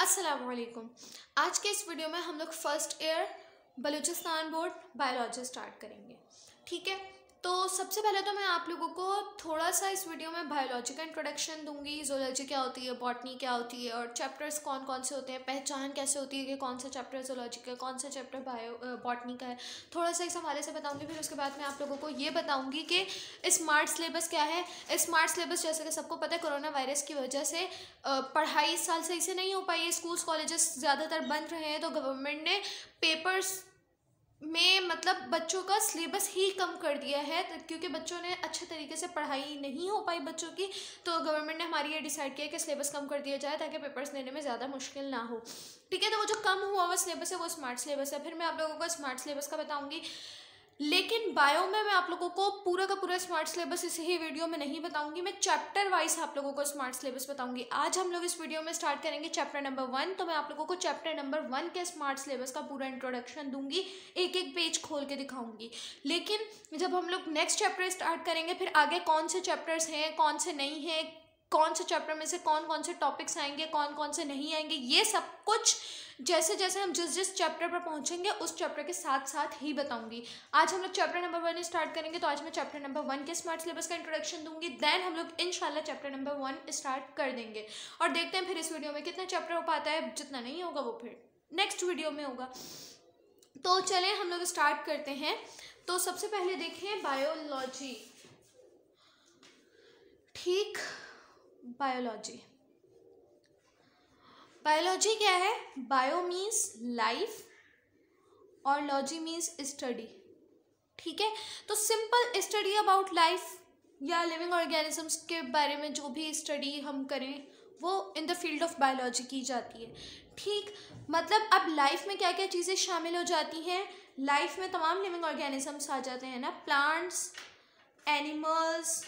असलकुम आज के इस वीडियो में हम लोग first year Balochistan board biology start करेंगे ठीक है तो सबसे पहले तो मैं आप लोगों को थोड़ा सा इस वीडियो में बायोलॉजी का इंट्रोडक्शन दूंगी जोलॉजी क्या होती है बॉटनी क्या होती है और चैप्टर्स कौन कौन से होते हैं पहचान कैसे होती है कि कौन सा चैप्टर जोलॉजी का कौन सा चैप्टर बायो बॉटनी का है थोड़ा सा इस हवाले से बताऊँगी फिर उसके बाद मैं आप लोगों को ये बताऊँगी कि स्मार्ट सिलेबस क्या है स्मार्ट सिलेबस जैसे कि सबको पता है कोरोना वायरस की वजह से पढ़ाई इस साल सही से नहीं हो पाई है स्कूल्स कॉलेजेस ज़्यादातर बंद रहे हैं तो गवर्नमेंट ने पेपर्स में मतलब बच्चों का सिलेबस ही कम कर दिया है तो क्योंकि बच्चों ने अच्छे तरीके से पढ़ाई नहीं हो पाई बच्चों की तो गवर्नमेंट ने हमारी ये डिसाइड किया कि सिलेबस कम कर दिया जाए ताकि पेपर्स लेने में ज़्यादा मुश्किल ना हो ठीक है तो वो जो कम हुआ हुआ सिलेबस है वो स्मार्ट सिलेबस है फिर मैं आप लोगों को स्मार्ट सिलेबस का बताऊँगी लेकिन बायो में मैं आप लोगों को पूरा का पूरा स्मार्ट सिलेबस इस ही वीडियो में नहीं बताऊंगी मैं चैप्टर वाइज आप लोगों को स्मार्ट सिलेबस बताऊंगी आज हम लोग इस वीडियो में स्टार्ट करेंगे चैप्टर नंबर वन तो मैं आप लोगों को चैप्टर नंबर वन के स्मार्ट सिलेबस का पूरा इंट्रोडक्शन दूंगी एक एक पेज खोल के दिखाऊंगी लेकिन जब हम लोग नेक्स्ट चैप्टर स्टार्ट करेंगे फिर आगे कौन से चैप्टर्स हैं कौन से नहीं हैं कौन से चैप्टर में से कौन कौन से टॉपिक्स आएंगे कौन कौन से नहीं आएंगे ये सब कुछ जैसे जैसे हम जिस जिस चैप्टर पर पहुंचेंगे उस चैप्टर के साथ साथ ही बताऊंगी आज हम लोग चैप्टर नंबर वन स्टार्ट करेंगे तो आज मैं चैप्टर नंबर वन के स्मार्ट सिलेबस का इंट्रोडक्शन दूंगी देन हम लोग इन चैप्टर नंबर वन स्टार्ट कर देंगे और देखते हैं फिर इस वीडियो में कितना चैप्टर हो पाता है जितना नहीं होगा वो फिर नेक्स्ट वीडियो में होगा तो चलें हम लोग स्टार्ट करते हैं तो सबसे पहले देखें बायोलॉजी ठीक बायोलॉजी बायोलॉजी क्या है बायो मीन्स लाइफ और लॉजी मीन्स स्टडी ठीक है तो सिंपल स्टडी अबाउट लाइफ या लिविंग ऑर्गेनिजम्स के बारे में जो भी स्टडी हम करें वो in the field of biology की जाती है ठीक मतलब अब लाइफ में क्या क्या चीज़ें शामिल हो जाती हैं लाइफ में तमाम लिविंग ऑर्गेनिजम्स आ जाते हैं ना प्लांट्स एनिमल्स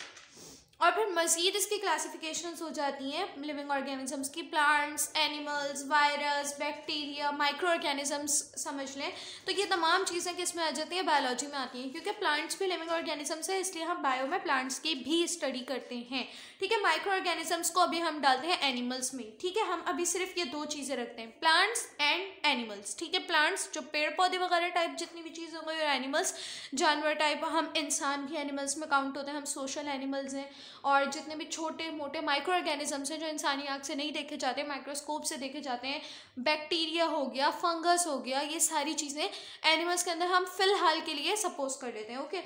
और फिर मज़ीद इसकी क्लासिफिकेशंस हो जाती हैं लिविंग ऑर्गेनिजम्स की plants animals virus bacteria microorganisms समझ लें तो ये तमाम चीज़ें किस में आ जाती हैं बायोलॉजी में आती हैं क्योंकि प्लांट्स भी लिविंग ऑर्गेनिजम्स है इसलिए हम बायो में प्लांट्स की भी स्टडी करते हैं ठीक है माइक्रो ऑर्गेनिजम्स को अभी हम डालते हैं एनिमल्स में ठीक है हम अभी सिर्फ ये दो चीज़ें रखते हैं प्लांट्स एंड एनिमल्स ठीक है प्लांट्स जो पेड़ पौधे वगैरह टाइप जितनी भी चीज़ें होंगी और एनिमल्स जानवर टाइप हम इंसान भी एनिमल्स में काउंट होते हैं हम सोशल एनिमल्स हैं और जितने भी छोटे मोटे माइक्रो ऑर्गेनिजम्स हैं जो इंसानी आँख से नहीं देखे जाते माइक्रोस्कोप से देखे जाते हैं बैक्टीरिया हो गया फंगस हो गया ये सारी चीज़ें एनिमल्स के अंदर हम फिलहाल के लिए सपोज कर लेते हैं ओके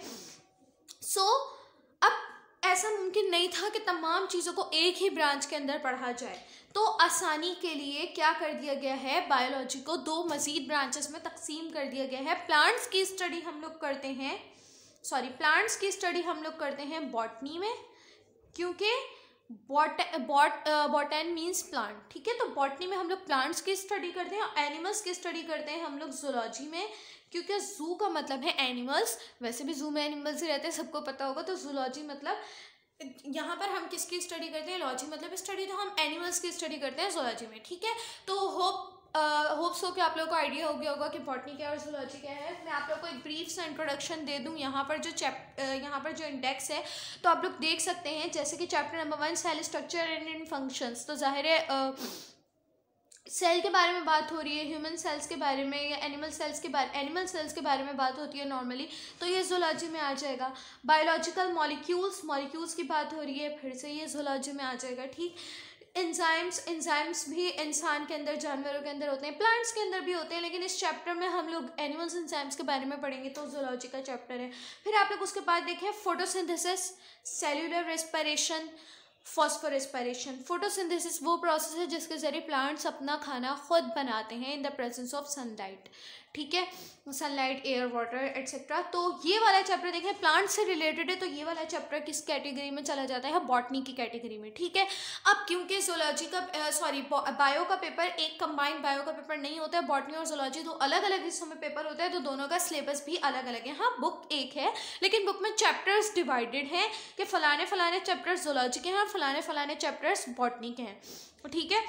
सो so, अब ऐसा मुमकिन नहीं था कि तमाम चीज़ों को एक ही ब्रांच के अंदर पढ़ा जाए तो आसानी के लिए क्या कर दिया गया है बायोलॉजी को दो मज़ीद ब्रांचेस में तकसीम कर दिया गया है प्लांट्स की स्टडी हम लोग करते हैं सॉरी प्लांट्स की स्टडी हम लोग करते हैं बॉटनी में क्योंकि bot bot botan means plant ठीक है तो बॉटनी में हम लोग प्लांट्स की स्टडी करते हैं एनिमल्स की स्टडी करते हैं हम लोग जोलॉजी में क्योंकि जू का मतलब है एनिमल्स वैसे भी जू में एनिमल्स ही रहते हैं सबको पता होगा तो जूलॉजी मतलब यहाँ पर हम किसकी स्टडी करते हैं लॉजी मतलब स्टडी तो हम एनिमल्स की स्टडी करते हैं जोलॉजी में ठीक है तो होप होप सो कि आप लोगों को आइडिया हो गया होगा कि बॉटनी क्या और जोलॉजी क्या है मैं आप लोग को एक ब्रीफ सा इंट्रोडक्शन दे दूँ यहाँ पर जो चैप यहाँ पर जो इंडेक्स है तो आप लोग देख सकते हैं जैसे कि chapter number one cell structure and in functions तो ज़ाहिर है सेल के बारे में बात हो रही है ह्यूमन सेल्स के बारे में या एनिमल सेल्स के बारे एनिमल सेल्स के बारे में बात होती है नॉर्मली तो ये जोलॉजी में आ जाएगा बायोलॉजिकल मॉलिक्यूल्स मॉलिक्यूल्स की बात हो रही है फिर से ये जोलॉजी में आ जाएगा ठीक इंजाइम्स इंजाइम्स भी इंसान के अंदर जानवरों के अंदर होते हैं प्लांट्स के अंदर भी होते हैं लेकिन इस चैप्टर में हम लोग एनिमल्स इंजाइम्स के बारे में पढ़ेंगे तो जोलॉजी का चैप्टर है फिर आप लोग उसके बाद देखें photosynthesis cellular respiration respiration photosynthesis वो प्रोसेस है जिसके ज़रिए प्लांट्स अपना खाना खुद बनाते हैं in the presence of sunlight ठीक है सनलाइट एयर वाटर एट्सेट्रा तो ये वाला चैप्टर देखें प्लांट से रिलेटेड है तो ये वाला चैप्टर किस कैटेगरी में चला जाता है बॉटनी की कैटेगरी में ठीक है अब क्योंकि जोलॉजी का सॉरी बायो का पेपर एक कंबाइंड बायो का पेपर नहीं होता है बॉटनी और जोलॉजी दो अलग अलग हिस्सों में पेपर होता है तो दोनों का सिलेबस भी अलग अलग है हाँ बुक एक है लेकिन बुक में चैप्टर्स डिवाइडेड हैं कि फ़लाने फ़लाने चैप्टर्स जोलॉजी के हैं और फ़लाने फ़लाने चैप्टर्स बॉटनी के हैं ठीक है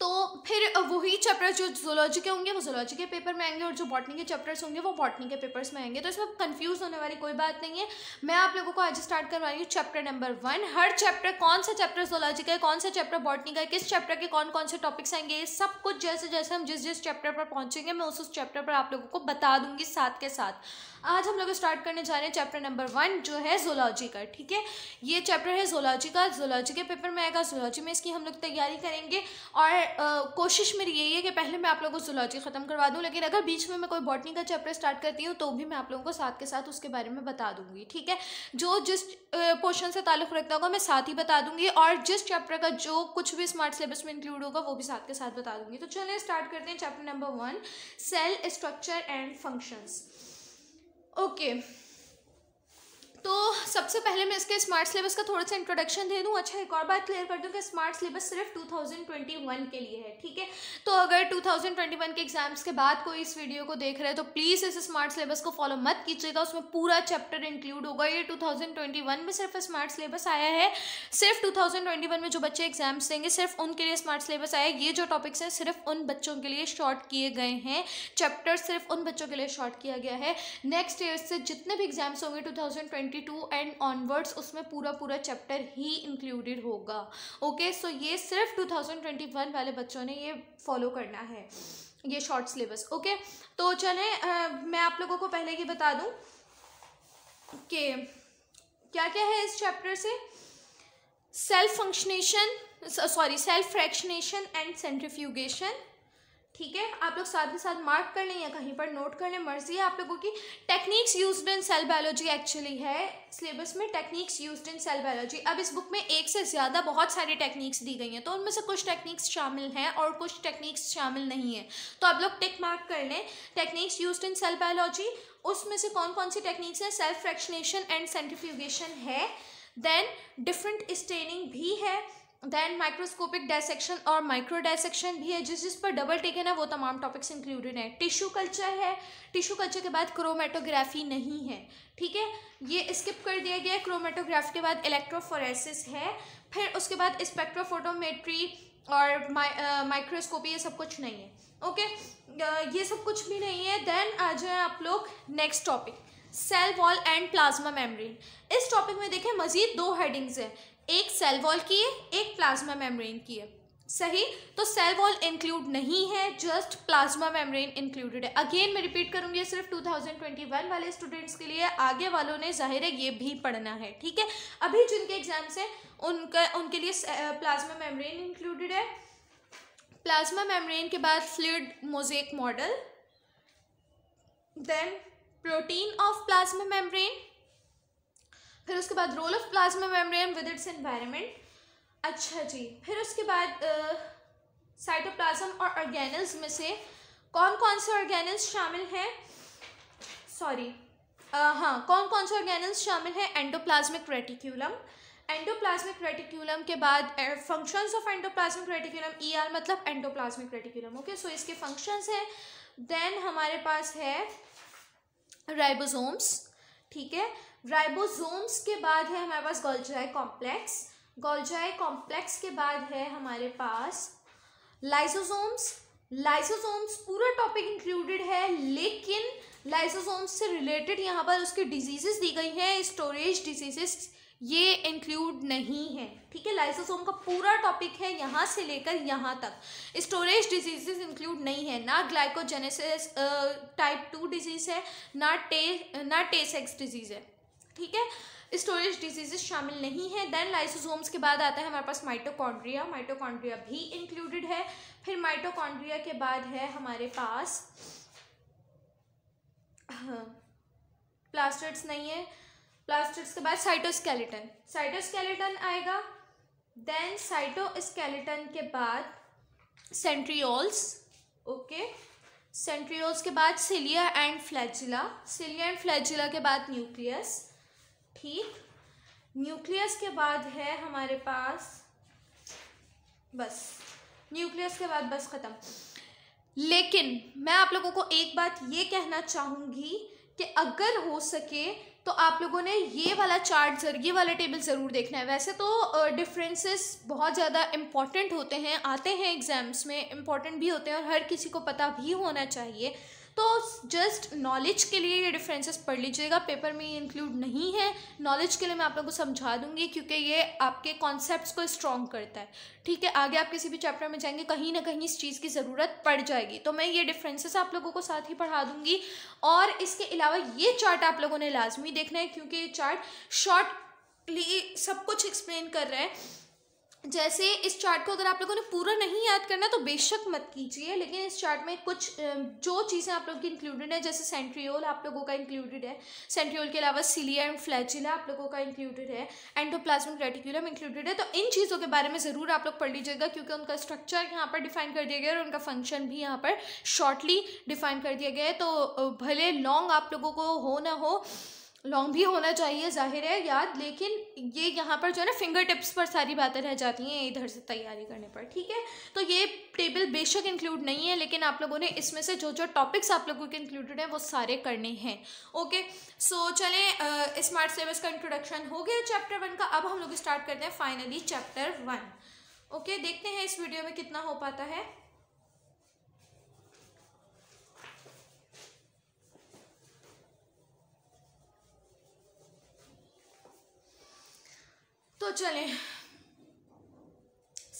तो फिर वही चैप्टर जो जोलॉजी के होंगे वो जोलॉजी के पेपर में आएंगे और जो बॉटनी के चैप्टर्स होंगे वो बॉटनी के पेपर्स में आएंगे तो इसमें कंफ्यूज होने वाली कोई बात नहीं है मैं आप लोगों को आज स्टार्ट करवा रही हूँ चैप्टर नंबर वन हर चैप्टर कौन सा चैप्टर जोलॉजी का है कौन सा चैप्टर बॉटनी का है किस चैप्टर के कौन कौन से टॉपिक्स आएंगे ये सब कुछ जैसे जैसे हम जिस जिस चैप्टर पर पहुँचेंगे मैं उस उस चैप्टर पर आप लोगों को बता दूंगी साथ के साथ आज हम लोग स्टार्ट करने जा रहे हैं चैप्टर नंबर वन जो है जोलॉजी का ठीक है ये चैप्टर है जोलॉजी का जोलॉजी के पेपर में आएगा जोलॉजी में इसकी हम लोग तैयारी करेंगे और आ, कोशिश मेरी यही है कि पहले मैं आप लोगों को जोलॉजी ख़त्म करवा दूँ लेकिन अगर बीच में मैं कोई बॉटनी का चैप्टर स्टार्ट करती हूँ तो भी मैं आप लोगों को साथ के साथ उसके बारे में बता दूँगी ठीक है जो जिस पोर्शन से ताल्लुक़ रखता होगा मैं साथ ही बता दूँगी और जिस चैप्टर का जो कुछ भी स्मार्ट सिलेबस में इंक्लूड होगा वो भी साथ के साथ बता दूंगी तो चलिए स्टार्ट करते हैं chapter number one cell structure and functions Okay. तो सबसे पहले मैं इसके स्मार्ट सिलेबस का थोड़ा सा इंट्रोडक्शन दे दूँ अच्छा एक और बात क्लियर कर दूँ कि स्मार्ट सिलेबस सिर्फ 2021 के लिए है ठीक है तो अगर 2021 के एग्जाम्स के बाद कोई इस वीडियो को देख रहा है तो प्लीज़ इस स्मार्ट सिलेबस को फॉलो मत कीजिएगा उसमें पूरा चैप्टर इंक्लूड होगा ये टू में सिर्फ स्मार्ट सिलेबस आया है सिर्फ टू में जो बच्चे एग्जाम्स देंगे सिर्फ उनके लिए स्मार्ट सिलेबस आया ये जो टॉपिक्स हैं सिर्फ उन बच्चों के लिए शॉर्ट किए गए हैं चैप्टर सिर्फ उन बच्चों के लिए शॉर्ट किया गया है नेक्स्ट ईयर से जितने भी एग्जाम्स होंगे two twenty two and onwards उसमें पूरा पूरा चैप्टर ही इंक्लूडेड होगा ओके सो ये सिर्फ टू थाउजेंड ट्वेंटी वन वाले बच्चों ने ये फॉलो करना है ये शॉर्ट सिलेबस ओके तो चलें मैं आप लोगों को पहले ये बता दूँ कि क्या क्या है इस चैप्टर से cell functionation sorry cell fractionation and centrifugation ठीक है आप लोग साथ ही साथ मार्क कर लें या कहीं पर नोट कर लें मर्जी है आप लोगों की techniques used in cell biology actually है सिलेबस में techniques used in cell biology अब इस बुक में एक से ज़्यादा बहुत सारी टेक्निक्स दी गई हैं तो उनमें से कुछ टेक्निक्स शामिल हैं और कुछ टेक्निक्स शामिल नहीं हैं तो आप लोग टिक मार्क कर लें techniques use in cell biology उसमें से कौन कौन सी टेक्निक्स हैं सेल्फ फ्रैक्शनेशन एंड सेंट्रीफ्यूगेशन है देन डिफरेंट स्टेनिंग भी है देन माइक्रोस्कोपिक डायसेक्शन और माइक्रो डायसेक्शन भी है जिस जिस पर डबल टेकन है वो तमाम टॉपिक्स इंक्लूडेड हैं टिश्यू कल्चर है टिश्यू कल्चर के बाद क्रोमेटोग्राफी नहीं है ठीक है ये स्किप कर दिया गया है क्रोमेटोग्राफी के बाद इलेक्ट्रोफोरेसिस है फिर उसके बाद स्पेक्ट्रोफोटोमेट्री और माइक्रोस्कोपी uh, ये सब कुछ नहीं है ओके uh, ये सब कुछ भी नहीं है देन आ जाए आप लोग next topic cell wall and plasma membrane इस टॉपिक में देखें मज़ीद दो हेडिंग्स हैं एक सेल वॉल की है एक प्लाज्मा मेम्ब्रेन की है सही तो सेल वॉल इंक्लूड नहीं है जस्ट प्लाज्मा मेम्ब्रेन इंक्लूडेड है अगेन मैं रिपीट करूंगी ये सिर्फ 2021 वाले स्टूडेंट्स के लिए आगे वालों ने जाहिर है ये भी पढ़ना है ठीक है अभी जिनके एग्जाम्स हैं उनका उनके लिए प्लाज्मा मेम्ब्रेन इंक्लूडेड है प्लाज्मा मेम्ब्रेन के बाद fluid mosaic model then protein of plasma membrane फिर उसके बाद role of plasma membrane with its environment अच्छा जी फिर उसके बाद साइटोप्लाज्म और ऑर्गेनल्स में से कौन कौन से ऑर्गेनल्स शामिल हैं सॉरी हाँ कौन कौन से ऑर्गेनल्स शामिल हैं एंडोप्लाज्मिक रेटिक्यूलम एंडोप्लाज्मिक रेटिक्यूलम के बाद functions of endoplasmic reticulum ER मतलब एंडोप्लाज्मिक रेटिक्यूलम ओके सो इसके फंक्शंस हैं देन हमारे पास है राइबोसोम्स ठीक है राइबोसोम्स के बाद है हमारे पास गोल्जाई कॉम्प्लेक्स गोल्जाई कॉम्प्लेक्स के बाद है हमारे पास लाइसोसोम्स लाइसोसोम्स पूरा टॉपिक इंक्लूडेड है लेकिन लाइसोसोम्स से रिलेटेड यहाँ पर उसकी डिजीजेस दी गई हैं स्टोरेज डिजीजेस ये इंक्लूड नहीं है ठीक है लाइसोसोम का पूरा टॉपिक है यहाँ से लेकर यहाँ तक स्टोरेज डिजीजेस इंक्लूड नहीं है ना ग्लाइकोजेनेसिस टाइप टू डिजीज़ है ना टे ना टेसेक्स डिजीज़ है ठीक है स्टोरेज डिजीजेस शामिल नहीं है देन लाइसोसोम्स के बाद आता है हमारे पास माइटोकॉन्ड्रिया माइटोकॉन्ड्रिया भी इंक्लूडेड है फिर माइटोकॉन्ड्रिया के बाद है हमारे पास प्लास्टर्ड्स हाँ, नहीं है प्लास्टिड्स के बाद साइटोस्केलेटन साइटोस्केलेटन आएगा देन साइटोस्केलेटन के बाद सेंट्रियोल्स ओके सेंट्रियोल्स के बाद cilia and flagella cilia and flagella के बाद न्यूक्लियस ठीक न्यूक्लियस के बाद है हमारे पास बस न्यूक्लियस के बाद बस ख़त्म लेकिन मैं आप लोगों को एक बात ये कहना चाहूँगी कि अगर हो सके तो आप लोगों ने ये वाला चार्ट ये वाला टेबल ज़रूर देखना है वैसे तो डिफरेंसेस uh, बहुत ज़्यादा इम्पॉर्टेंट होते हैं आते हैं एग्ज़ाम्स में इम्पॉर्टेंट भी होते हैं और हर किसी को पता भी होना चाहिए तो जस्ट नॉलेज के लिए ये डिफरेंसेस पढ़ लीजिएगा पेपर में ये इंक्लूड नहीं है नॉलेज के लिए मैं आप लोगों को समझा दूंगी क्योंकि ये आपके कॉन्सेप्ट्स को स्ट्रॉन्ग करता है ठीक है आगे आप किसी भी चैप्टर में जाएंगे कहीं ना कहीं इस चीज़ की ज़रूरत पड़ जाएगी तो मैं ये डिफरेंसेस आप लोगों को साथ ही पढ़ा दूंगी और इसके अलावा ये चार्ट आप लोगों ने लाजमी देखना है क्योंकि ये चार्ट शॉर्टली सब कुछ एक्सप्लेन कर रहा है जैसे इस चार्ट को अगर आप लोगों ने पूरा नहीं याद करना तो बेशक मत कीजिए लेकिन इस चार्ट में कुछ जो चीज़ें आप लोगों की इंक्लूडेड है जैसे सेंट्रियोल आप लोगों का इंक्लूडेड है सेंट्रियोल के अलावा सिलिया एंड फ्लैचिला आप लोगों का इंक्लूडेड है एंडोप्लाज्मिक रेटिकुलम इंक्लूडेड है तो इन चीज़ों के बारे में ज़रूर आप लोग पढ़ लीजिएगा क्योंकि उनका स्ट्रक्चर यहाँ पर डिफाइन कर दिया गया है और उनका फंक्शन भी यहाँ पर शॉर्टली डिफाइन कर दिया गया है तो भले लॉन्ग आप लोगों को हो ना हो लॉन्ग भी होना चाहिए जाहिर है याद लेकिन ये यहाँ पर जो है ना फिंगर टिप्स पर सारी बातें रह जाती हैं इधर से तैयारी करने पर ठीक है तो ये टेबल बेशक इंक्लूड नहीं है लेकिन आप लोगों ने इसमें से जो जो टॉपिक्स आप लोगों के इंक्लूडेड हैं वो सारे करने हैं ओके सो चलें स्मार्ट सिलेबस का इंट्रोडक्शन हो गया चैप्टर वन का अब हम लोग स्टार्ट करते हैं फाइनली चैप्टर वन ओके देखते हैं इस वीडियो में कितना हो पाता है तो चलें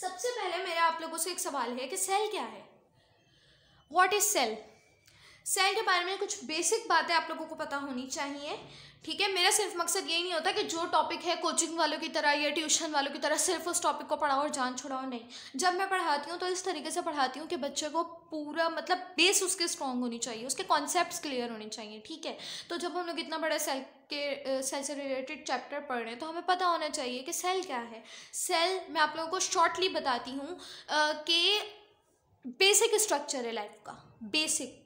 सबसे पहले मेरे आप लोगों से एक सवाल है कि सेल क्या है वॉट इज सेल सेल के बारे में कुछ बेसिक बातें आप लोगों को पता होनी चाहिए ठीक है मेरा सिर्फ मकसद यही नहीं होता कि जो टॉपिक है कोचिंग वालों की तरह या ट्यूशन वालों की तरह सिर्फ उस टॉपिक को पढ़ाओ और जान छुड़ाओ नहीं जब मैं पढ़ाती हूँ तो इस तरीके से पढ़ाती हूँ कि बच्चे को पूरा मतलब बेस उसके स्ट्रॉन्ग होनी चाहिए उसके कॉन्सेप्ट क्लियर होने चाहिए ठीक है तो जब हम लोग इतना बड़ा सेल के सेल से रिलेटेड चैप्टर पढ़ रहे हैं तो हमें पता होना चाहिए कि सेल क्या है सेल मैं आप लोगों को शॉर्टली बताती हूँ कि बेसिक स्ट्रक्चर है लाइफ का बेसिक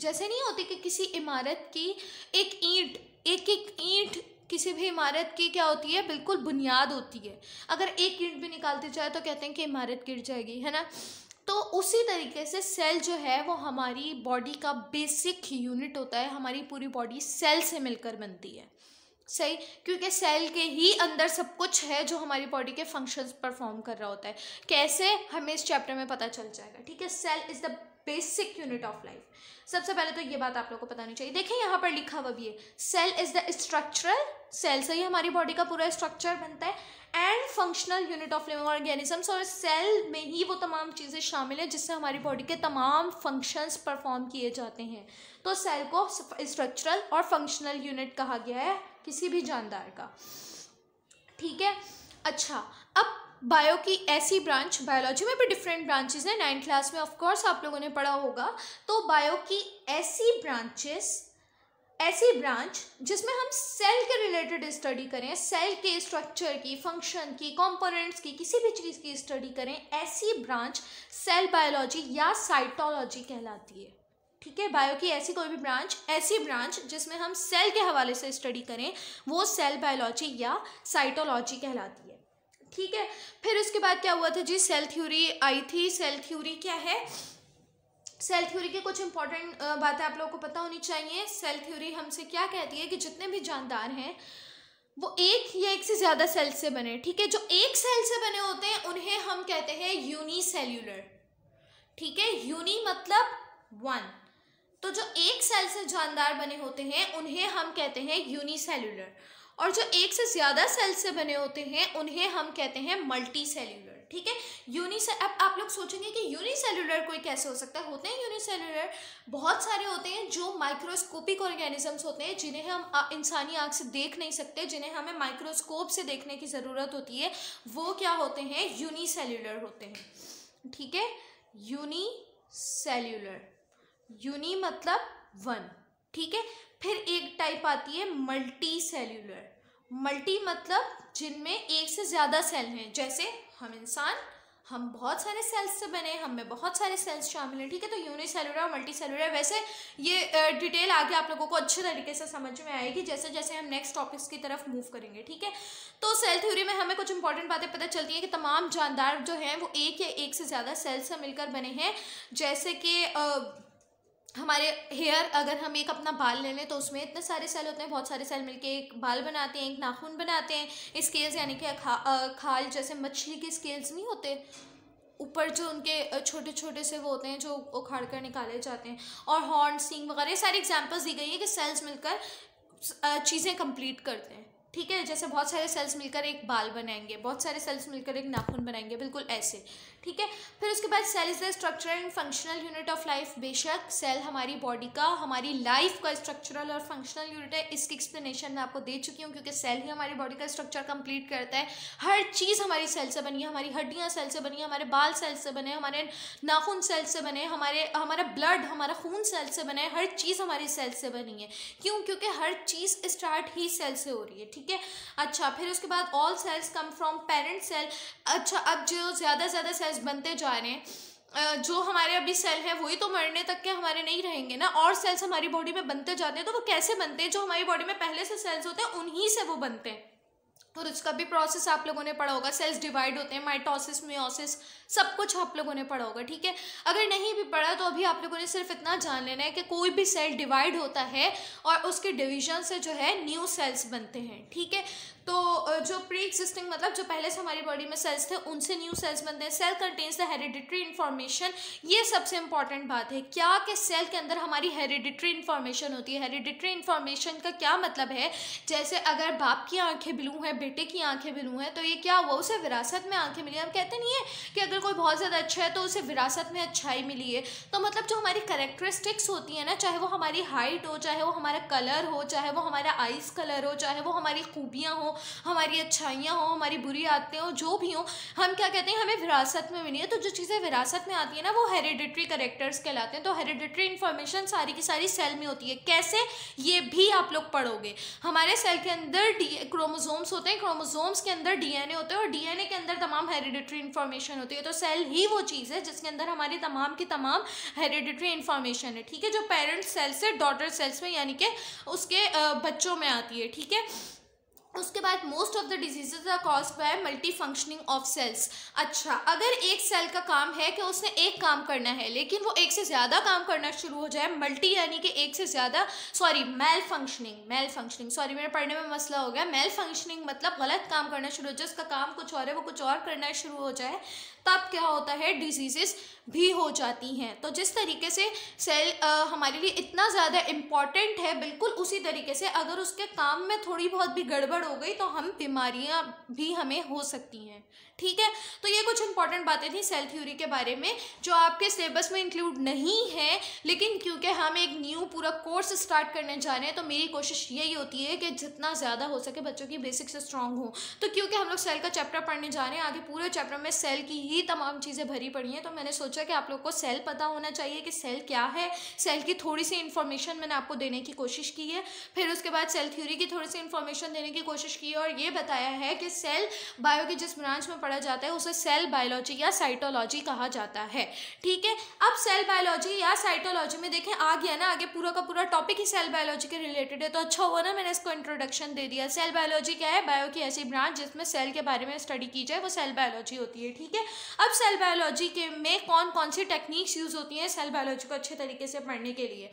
जैसे नहीं होती कि किसी इमारत की एक ईंट एक एक ईंट किसी भी इमारत की क्या होती है बिल्कुल बुनियाद होती है अगर एक ईंट भी निकालते जाए तो कहते हैं कि इमारत गिर जाएगी है ना तो उसी तरीके से सेल जो है वो हमारी बॉडी का बेसिक यूनिट होता है हमारी पूरी बॉडी सेल से मिलकर बनती है सही क्योंकि सेल के ही अंदर सब कुछ है जो हमारी बॉडी के फंक्शंस परफॉर्म कर रहा होता है कैसे हमें इस चैप्टर में पता चल जाएगा ठीक है cell is the basic unit of life सबसे पहले तो ये बात आप लोग को पता नहीं चाहिए देखिए यहाँ पर लिखा हुआ भी है cell is the structural cell से ही हमारी बॉडी का पूरा स्ट्रक्चर बनता है and functional unit of living organisms और सेल में ही वो तमाम चीज़ें शामिल हैं जिससे हमारी बॉडी के तमाम फंक्शंस परफॉर्म किए जाते हैं तो सेल को स्ट्रक्चरल और फंक्शनल यूनिट कहा गया है किसी भी जानदार का ठीक है अच्छा अब बायो की ऐसी ब्रांच बायोलॉजी में भी डिफरेंट ब्रांचेस हैं नाइन्थ क्लास में ऑफकोर्स आप लोगों ने पढ़ा होगा तो बायो की ऐसी ब्रांचेस ऐसी ब्रांच जिसमें हम सेल के रिलेटेड स्टडी करें सेल के स्ट्रक्चर की फंक्शन की कंपोनेंट्स की किसी भी चीज़ की स्टडी करें ऐसी ब्रांच सेल बायोलॉजी या साइटोलॉजी कहलाती है ठीक है बायो की ऐसी कोई भी ब्रांच ऐसी ब्रांच जिसमें हम सेल के हवाले से स्टडी करें वो सेल बायोलॉजी या साइटोलॉजी कहलाती है ठीक है फिर उसके बाद क्या हुआ था जी सेल थ्योरी आई थी सेल थ्योरी क्या है सेल थ्योरी की कुछ इंपॉर्टेंट बातें आप लोगों को पता होनी चाहिए सेल थ्योरी हमसे क्या कहती है कि जितने भी जानदार हैं वो एक या एक से ज़्यादा सेल से बने ठीक है जो एक सेल से बने होते हैं उन्हें हम कहते हैं यूनी ठीक है यूनी मतलब वन तो जो एक सेल से जानदार बने होते हैं उन्हें हम कहते हैं यूनिसेलुलर और जो एक से ज़्यादा सेल से बने होते हैं उन्हें हम कहते हैं मल्टी सेल्यूलर ठीक है यूनिसे अब आप लोग सोचेंगे कि यूनिसेलुलर कोई कैसे हो सकता है होते हैं यूनिसेलुलर बहुत सारे होते हैं जो माइक्रोस्कोपिक ऑर्गेनिजम्स होते हैं जिन्हें हम इंसानी आँख से देख नहीं सकते जिन्हें हमें माइक्रोस्कोप से देखने की ज़रूरत होती है वो क्या होते हैं यूनिसेलुलर होते हैं ठीक है यूनिसेल्यूलर यूनि मतलब वन ठीक है फिर एक टाइप आती है मल्टी सेल्यूलर मल्टी मतलब जिनमें एक से ज़्यादा सेल हैं जैसे हम इंसान हम बहुत सारे सेल्स से बने हम में बहुत सारे सेल्स शामिल हैं ठीक है तो सेलुलर और मल्टी सेलुलर वैसे ये डिटेल आगे आप लोगों को अच्छे तरीके से समझ में आएगी जैसे जैसे हम नेक्स्ट टॉपिक्स की तरफ मूव करेंगे ठीक है तो सेल थ्योरी में हमें कुछ इंपॉर्टेंट बातें पता चलती हैं कि तमाम जानदार जो हैं वो एक या एक से ज़्यादा सेल्स से मिलकर बने हैं जैसे कि हमारे हेयर अगर हम एक अपना बाल ले लें तो उसमें इतने सारे सेल होते हैं बहुत सारे सेल मिलके एक बाल बनाते हैं एक नाखून बनाते हैं स्केल्स यानी कि खा, खाल जैसे मछली के स्केल्स नहीं होते ऊपर जो उनके छोटे छोटे से वो होते हैं जो उखाड़ कर निकाले जाते हैं और हॉर्न सिंग वगैरह ये सारी एग्जाम्पल्स दी गई हैं कि सेल्स मिलकर चीज़ें कंप्लीट करते हैं ठीक है जैसे बहुत सारे सेल्स मिलकर एक बाल बनाएंगे बहुत सारे सेल्स मिलकर एक नाखून बनाएंगे बिल्कुल ऐसे ठीक है फिर उसके बाद cell is the structural and functional unit of life बेशक सेल हमारी बॉडी का हमारी लाइफ का स्ट्रक्चरल और फंक्शनल यूनिट है इसकी एक्सप्लेनेशन मैं आपको दे चुकी हूँ क्योंकि सेल ही हमारी बॉडी का स्ट्रक्चर कंप्लीट करता है हर चीज़ हमारी सेल से बनी है हमारी हड्डियाँ सेल से बनी है हमारे बाल सेल से बने हमारे नाखून सेल से बने हमारे हमारा ब्लड हमारा खून सेल से बने हर चीज़ हमारी सेल से बनी है क्यों क्योंकि हर चीज़ स्टार्ट ही सेल से हो रही है ठीक है अच्छा फिर उसके बाद all cells come from parent cell अच्छा अब जो ज़्यादा ज़्यादा सेल सेल्स बनते जा रहे हैं जो हमारे अभी सेल हैं वही तो मरने तक के हमारे नहीं रहेंगे ना और सेल्स हमारी बॉडी में बनते जाते हैं तो वो कैसे बनते हैं जो हमारी बॉडी में पहले से सेल्स होते हैं उन्हीं से वो बनते हैं और उसका भी प्रोसेस आप लोगों ने पढ़ा होगा सेल्स डिवाइड होते हैं माइटोसिस मियोसिस सब कुछ आप लोगों ने पढ़ा होगा ठीक है अगर नहीं भी पढ़ा तो अभी आप लोगों ने सिर्फ इतना जान लेना है कि कोई भी सेल डिवाइड होता है और उसके डिवीजन से जो है न्यू सेल्स बनते हैं ठीक है तो जो प्री एग्जिस्टिंग मतलब जो पहले से हमारी बॉडी में सेल्स थे उनसे न्यू सेल्स बनते हैं cell contains the hereditary information ये सबसे इंपॉर्टेंट बात है क्या कि सेल के अंदर हमारी हेरिडिटरी इन्फॉर्मेशन होती है हेरिडिटरी इन्फॉर्मेशन का क्या मतलब है जैसे अगर बाप की आंखें ब्लू हैं बेटे की आंखें भी हैं तो ये क्या हुआ उसे विरासत में आंखें मिली हम कहते नहीं है कि अगर कोई बहुत ज़्यादा अच्छा है तो उसे विरासत में अच्छाई मिली है तो मतलब जो हमारी करेक्टरिस्टिक्स होती है ना चाहे वो हमारी हाइट हो चाहे वो हमारा कलर हो चाहे वो हमारा आइस कलर हो चाहे वो हमारी खूबियाँ हो हमारी अच्छाइयाँ हो हमारी बुरी आदतें हो जो भी हों हम क्या कहते हैं हमें विरासत में मिली है तो जो चीज़ें विरासत में आती है ना वो हेरिडिट्री करेक्टर्स कहलाते हैं तो हेरिडिट्री इन्फॉर्मेशन सारी की सारी सेल में होती है कैसे ये भी आप लोग पढ़ोगे हमारे सेल के अंदर डी क्रोमोजोम्स होते हैं हैं क्रोमोसोम्स के अंदर डीएनए होते हैं और डीएनए के अंदर तमाम हेरिडिटरी इन्फॉर्मेशन होती है तो सेल ही वो चीज़ है जिसके अंदर हमारी तमाम की तमाम हेरिडिटरी इन्फॉर्मेशन है ठीक है जो पेरेंट सेल से डॉटर सेल्स में यानी कि उसके बच्चों में आती है ठीक है उसके बाद most of the diseases are cause by multi functioning of cells अच्छा अगर एक सेल का काम है कि उसने एक काम करना है लेकिन वो एक से ज़्यादा काम करना शुरू हो जाए मल्टी यानी कि एक से ज़्यादा sorry malfunctioning malfunctioning sorry मेरे पढ़ने में मसला हो गया मेल फंक्शनिंग मतलब गलत काम करना शुरू हो जाए उसका काम कुछ और है वो कुछ और करना शुरू हो जाए तब क्या होता है डिजीज़ेस भी हो जाती हैं तो जिस तरीके से सेल आ, हमारे लिए इतना ज़्यादा इम्पॉर्टेंट है बिल्कुल उसी तरीके से अगर उसके काम में थोड़ी बहुत भी गड़बड़ हो गई तो हम बीमारियाँ भी हमें हो सकती हैं ठीक है तो ये कुछ इंपॉर्टेंट बातें थी सेल थ्योरी के बारे में जो आपके सिलेबस में इंक्लूड नहीं है लेकिन क्योंकि हम एक न्यू पूरा कोर्स स्टार्ट करने जा रहे हैं तो मेरी कोशिश यही होती है कि जितना ज़्यादा हो सके बच्चों की बेसिक्स स्ट्रांग हो तो क्योंकि हम लोग सेल का चैप्टर पढ़ने जा रहे हैं आगे पूरे चैप्टर में सेल की ही तमाम चीज़ें भरी पड़ी हैं तो मैंने सोचा कि आप लोग को सेल पता होना चाहिए कि सेल क्या है सेल की थोड़ी सी इन्फॉर्मेशन मैंने आपको देने की कोशिश की है फिर उसके बाद सेल थ्योरी की थोड़ी सी इन्फॉर्मेशन देने की कोशिश की है और ये बताया है कि सेल बायो की जिस ब्रांच में पढ़ा पढ़ा जाता है उसे सेल बायोलॉजी या साइटोलॉजी कहा जाता है ठीक है अब सेल बायोलॉजी या साइटोलॉजी में देखें आ गया ना आगे पूरा का पूरा टॉपिक ही सेल बायोलॉजी के रिलेटेड है तो अच्छा हुआ ना मैंने इसको इंट्रोडक्शन दे दिया सेल बायोलॉजी क्या है बायो की ऐसी ब्रांच जिसमें सेल के बारे में स्टडी की जाए वो सेल बायोलॉजी होती है ठीक है अब सेल बायोलॉजी के में कौन कौन सी टेक्निक्स यूज़ होती हैं सेल बायोलॉजी को अच्छे तरीके से पढ़ने के लिए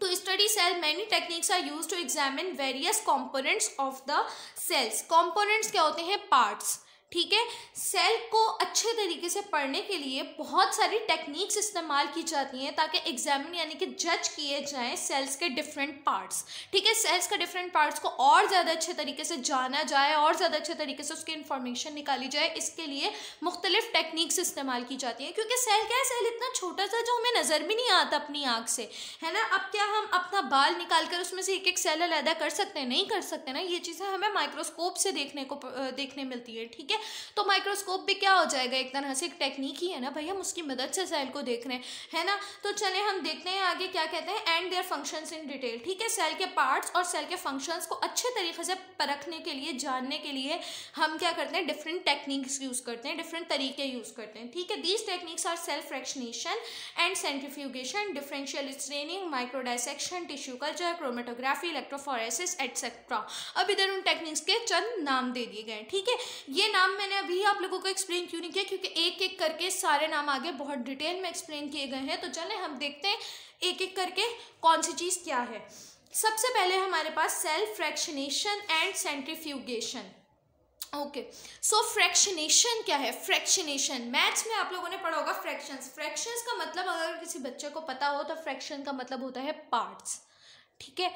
to study cell many techniques are use to examine various components of the cells components क्या होते हैं पार्ट्स ठीक है सेल को अच्छे तरीके से पढ़ने के लिए बहुत सारी टेक्निक्स इस्तेमाल की जाती हैं ताकि एग्जामिन यानी कि जज किए जाएं सेल्स के डिफरेंट पार्ट्स ठीक है सेल्स के डिफरेंट पार्ट्स को और ज़्यादा अच्छे तरीके से जाना जाए और ज़्यादा अच्छे तरीके से उसकी इन्फॉर्मेशन निकाली जाए इसके लिए मुख्तलिफ टेक्निक्स इस्तेमाल की जाती हैं क्योंकि सेल क्या है सेल इतना छोटा सा जो हमें नज़र भी नहीं आता अपनी आँख से है ना अब क्या हम अपना बाल निकाल कर उसमें से एक एक सेल अलहदा कर सकते हैं नहीं कर सकते ना ये चीज़ें हमें माइक्रोस्कोप से देखने को देखने मिलती है ठीक है है तो माइक्रोस्कोप भी क्या हो जाएगा एक तरह से एक टेक्निक ही है ना भाई हम उसकी मदद से सेल को देख रहे हैं है ना तो चले हम देखते हैं आगे क्या कहते हैं and their functions in detail ठीक है सेल के पार्ट्स और सेल के फंक्शंस को अच्छे तरीके से परखने के लिए जानने के लिए हम क्या करते हैं डिफरेंट टेक्निक्स यूज़ करते हैं डिफरेंट तरीके यूज़ करते हैं ठीक है these techniques are cell fractionation and centrifugation differential straining microdissection tissue culture chromatography electrophoresis etcetera अब इधर उन टेक्निक्स के चंद नाम दे दिए गए ठीक है ये नाम नाम मैंने अभी आप लोगों को एक्सप्लेन क्यों नहीं किया क्योंकि एक एक करके सारे नाम आगे बहुत डिटेल में एक्सप्लेन किए गए हैं तो चलें हम देखते हैं एक एक करके कौन सी चीज़ क्या है सबसे पहले हमारे पास cell fractionation and centrifugation okay so fractionation क्या है फ्रैक्शनेशन मैथ्स में आप लोगों ने पढ़ा होगा फ्रैक्शंस फ्रैक्शंस का मतलब अगर किसी बच्चे को पता हो तो फ्रैक्शन का मतलब होता है पार्ट्स ठीक है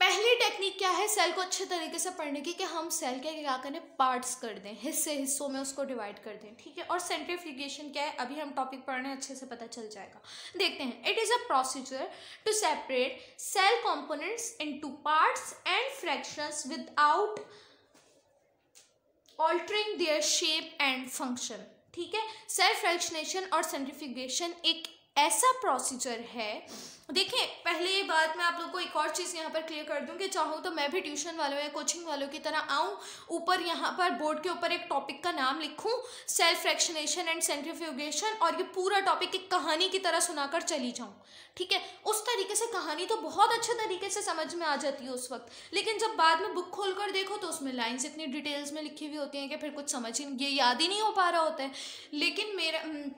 पहली टेक्निक क्या है सेल को अच्छे तरीके से पढ़ने की कि हम सेल के क्या करें पार्ट्स कर दें हिस्से हिस्सों में उसको डिवाइड कर दें ठीक है और सेंट्रीफ्यूगेशन क्या है अभी हम टॉपिक पढ़ने अच्छे से पता चल जाएगा देखते हैं it is a procedure to separate cell components into parts and fractions out altering their shape and function ठीक है सेल फ्रैक्शनेशन और सेंट्रीफ्यूगेशन एक ऐसा प्रोसीजर है देखिए पहले ये बात मैं आप लोग को एक और चीज़ यहाँ पर क्लियर कर दूँ कि चाहूँ तो मैं भी ट्यूशन वालों या कोचिंग वालों की तरह आऊँ ऊपर यहाँ पर बोर्ड के ऊपर एक टॉपिक का नाम लिखूँ सेल्फ फ्रैक्शनेशन एंड सेंट्रीफ्यूगेशन और ये पूरा टॉपिक एक कहानी की तरह सुनाकर चली जाऊँ ठीक है उस तरीके से कहानी तो बहुत अच्छे तरीके से समझ में आ जाती है उस वक्त लेकिन जब बाद में बुक खोल कर देखो तो उसमें लाइन्स इतनी डिटेल्स में लिखी हुई होती हैं कि फिर कुछ समझ ही ये याद ही नहीं हो पा रहा होता है लेकिन मेरा हम्म,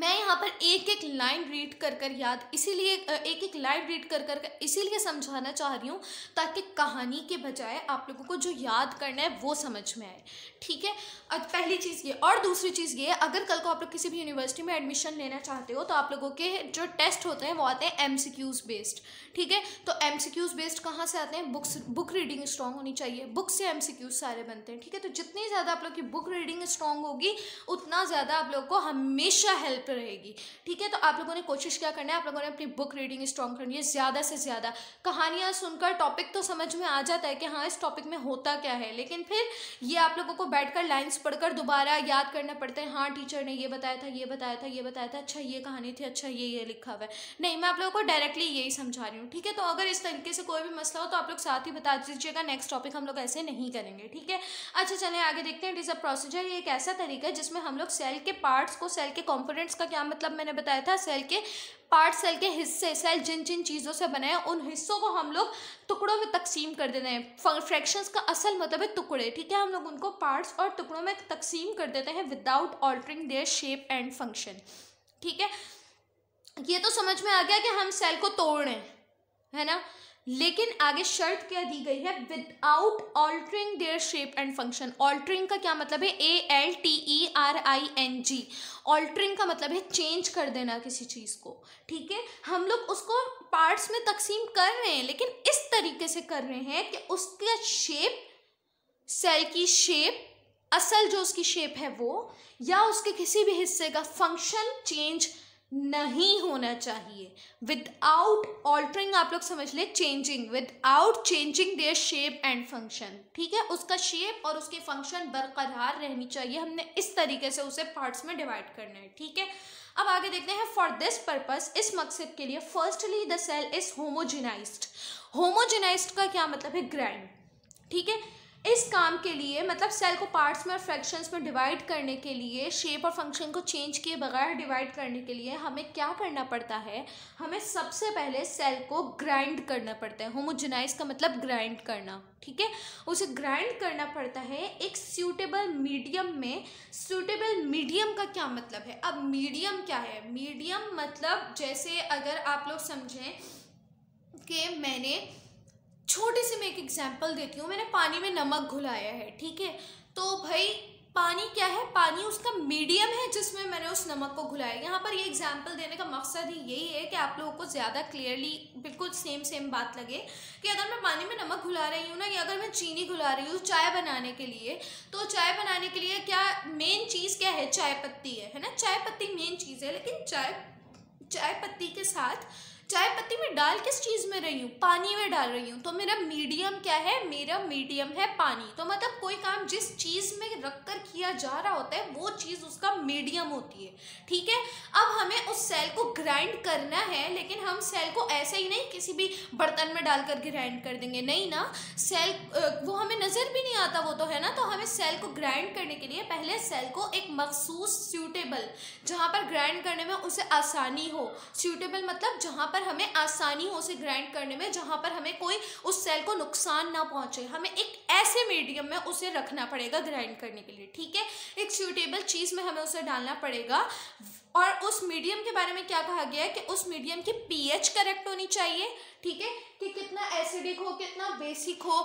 मैं यहाँ पर एक एक लाइन रीड कर कर याद इसीलिए एक एक लाइन रीड कर कर इसीलिए समझाना चाह रही हूँ ताकि कहानी के बजाय आप लोगों को जो याद करना है वो समझ में आए ठीक है पहली चीज़ ये और दूसरी चीज़ ये अगर कल को आप लोग किसी भी यूनिवर्सिटी में एडमिशन लेना चाहते हो तो आप लोगों के जो टेस्ट होते हैं वो आते हैं एम बेस्ड ठीक है तो एम बेस्ड कहाँ से आते हैं बुक्स बुक रीडिंग स्ट्रॉन्ग होनी चाहिए बुक से एम सारे बनते हैं ठीक है तो जितनी ज़्यादा आप लोग की बुक रीडिंग स्ट्रॉन्ग होगी उतना ज़्यादा आप लोग को हमेशा हेल्प हेल्प रहेगी ठीक है तो आप लोगों ने कोशिश क्या करना है आप लोगों ने अपनी बुक रीडिंग स्ट्रॉन्ग करनी है ज़्यादा से ज़्यादा कहानियाँ सुनकर टॉपिक तो समझ में आ जाता है कि हाँ इस टॉपिक में होता क्या है लेकिन फिर ये आप लोगों को बैठ कर लाइन्स पढ़कर दोबारा याद करना पड़ता है हाँ टीचर ने ये बताया था ये बताया था ये बताया था अच्छा ये कहानी थी अच्छा ये ये लिखा हुआ है नहीं मैं आप लोगों को डायरेक्टली यही समझा रही हूँ ठीक है तो अगर इस तरीके से कोई भी मसला हो तो आप लोग साथ ही बता दीजिएगा नेक्स्ट टॉपिक हम लोग ऐसे नहीं करेंगे ठीक है अच्छा चले आगे देखते हैं इट इज़ अ प्रोसीजर ये एक ऐसा तरीका है जिसमें हम लोग सेल के पार्ट्स को सेल के कॉम्पोनेंट्स का क्या मतलब मैंने बताया था सेल के पार्ट सेल के हिस्से सेल जिन जिन चीज़ों से बने हैं उन हिस्सों को हम लोग टुकड़ों में तकसीम कर देते हैं फ्रैक्शंस का असल मतलब है टुकड़े ठीक है हम लोग उनको पार्ट्स और टुकड़ों में तकसीम कर देते हैं without altering their shape and function ठीक है ये तो समझ में आ गया कि हम सेल को तोड़ें है ना लेकिन आगे शर्त क्या दी गई है without altering their shape and function altering का क्या मतलब है A L T E R I N G altering का मतलब है चेंज कर देना किसी चीज़ को ठीक है हम लोग उसको पार्ट्स में तकसीम कर रहे हैं लेकिन इस तरीके से कर रहे हैं कि उसके शेप सेल की शेप असल जो उसकी शेप है वो या उसके किसी भी हिस्से का फंक्शन चेंज नहीं होना चाहिए आउट ऑल्टरिंग आप लोग समझ ले changing out changing their shape and function ठीक है उसका शेप और उसके फंक्शन बरकरार रहनी चाहिए हमने इस तरीके से उसे पार्ट्स में डिवाइड करना है ठीक है अब आगे देखते हैं फॉर दिस पर्पज इस मकसद के लिए firstly the cell is homogenized homogenized का क्या मतलब है ग्रैंड ठीक है इस काम के लिए मतलब सेल को पार्ट्स में और फ्रैक्शंस में डिवाइड करने के लिए शेप और फंक्शन को चेंज किए बगैर डिवाइड करने के लिए हमें क्या करना पड़ता है हमें सबसे पहले सेल को ग्राइंड करना पड़ता है होमोजेनाइज का मतलब ग्राइंड करना ठीक है उसे ग्राइंड करना पड़ता है एक सूटेबल मीडियम में सूटेबल मीडियम का क्या मतलब है अब मीडियम क्या है मीडियम मतलब जैसे अगर आप लोग समझें कि मैंने छोटे से मैं एक एग्जाम्पल देती हूँ मैंने पानी में नमक घुलाया है ठीक है तो भाई पानी क्या है पानी उसका मीडियम है जिसमें मैंने उस नमक को घुलाया यहाँ पर ये एग्जाम्पल देने का मकसद ही यही है कि आप लोगों को ज़्यादा क्लियरली बिल्कुल सेम सेम बात लगे कि अगर मैं पानी में नमक घुला रही हूँ ना या अगर मैं चीनी घुला रही हूँ चाय बनाने के लिए तो चाय बनाने के लिए क्या मेन चीज़ क्या है चाय पत्ती है है ना चाय पत्ती मेन चीज़ है लेकिन चाय चाय पत्ती के साथ चाय पत्ती में डाल किस चीज़ में रही हूँ पानी में डाल रही हूँ तो मेरा मीडियम क्या है मेरा मीडियम है पानी तो मतलब कोई काम जिस चीज़ में रख कर किया जा रहा होता है वो चीज़ उसका मीडियम होती है ठीक है अब हमें उस सेल को ग्राइंड करना है लेकिन हम सेल को ऐसे ही नहीं किसी भी बर्तन में डालकर ग्राइंड कर देंगे नहीं ना सेल वो हमें नज़र भी नहीं आता वो तो है ना तो हमें सेल को ग्राइंड करने के लिए पहले सेल को एक मखसूस सूटेबल जहाँ पर ग्राइंड करने में उसे आसानी हो सूटेबल मतलब जहाँ पर हमें आसानी हो उसे ग्राइंड करने में जहाँ पर हमें कोई उस सेल को नुकसान ना पहुँचे हमें एक ऐसे मीडियम में उसे रखना पड़ेगा ग्राइंड करने के लिए ठीक है एक सूटेबल चीज़ में हमें उसे डालना पड़ेगा और उस मीडियम के बारे में क्या कहा गया है कि उस मीडियम की पीएच करेक्ट होनी चाहिए ठीक है कि कितना एसिडिक हो कितना बेसिक हो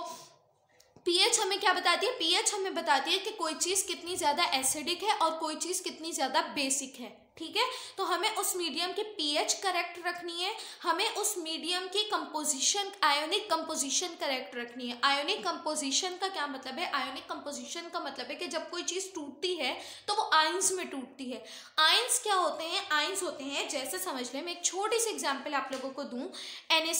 पीएच हमें क्या बताती है पीएच हमें बताती है कि कोई चीज़ कितनी ज़्यादा एसिडिक है और कोई चीज़ कितनी ज़्यादा बेसिक है ठीक है तो हमें उस मीडियम की पीएच करेक्ट रखनी है हमें उस मीडियम की कंपोजिशन आयोनिक कंपोजिशन करेक्ट रखनी है आयोनिक कंपोजिशन का क्या मतलब है आयोनिक कंपोजिशन का मतलब है कि जब कोई चीज़ टूटती है तो वो आइंस में टूटती है आइंस क्या होते हैं आइंस होते हैं जैसे समझ लें मैं एक छोटी सी एग्जाम्पल आप लोगों को दूँ एन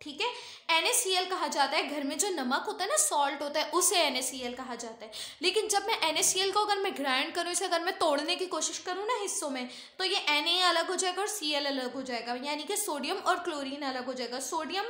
ठीक है एन कहा जाता है घर में जो नमक होता है ना सॉल्ट होता है उसे एन कहा जाता है लेकिन जब मैं एन को अगर मैं ग्राइंड करूँ इसे अगर मैं तोड़ने की कोशिश करूँ ना हिस्सों में तो ये एन अलग हो जाएगा और सी अलग हो जाएगा यानी कि सोडियम और क्लोरीन अलग हो जाएगा सोडियम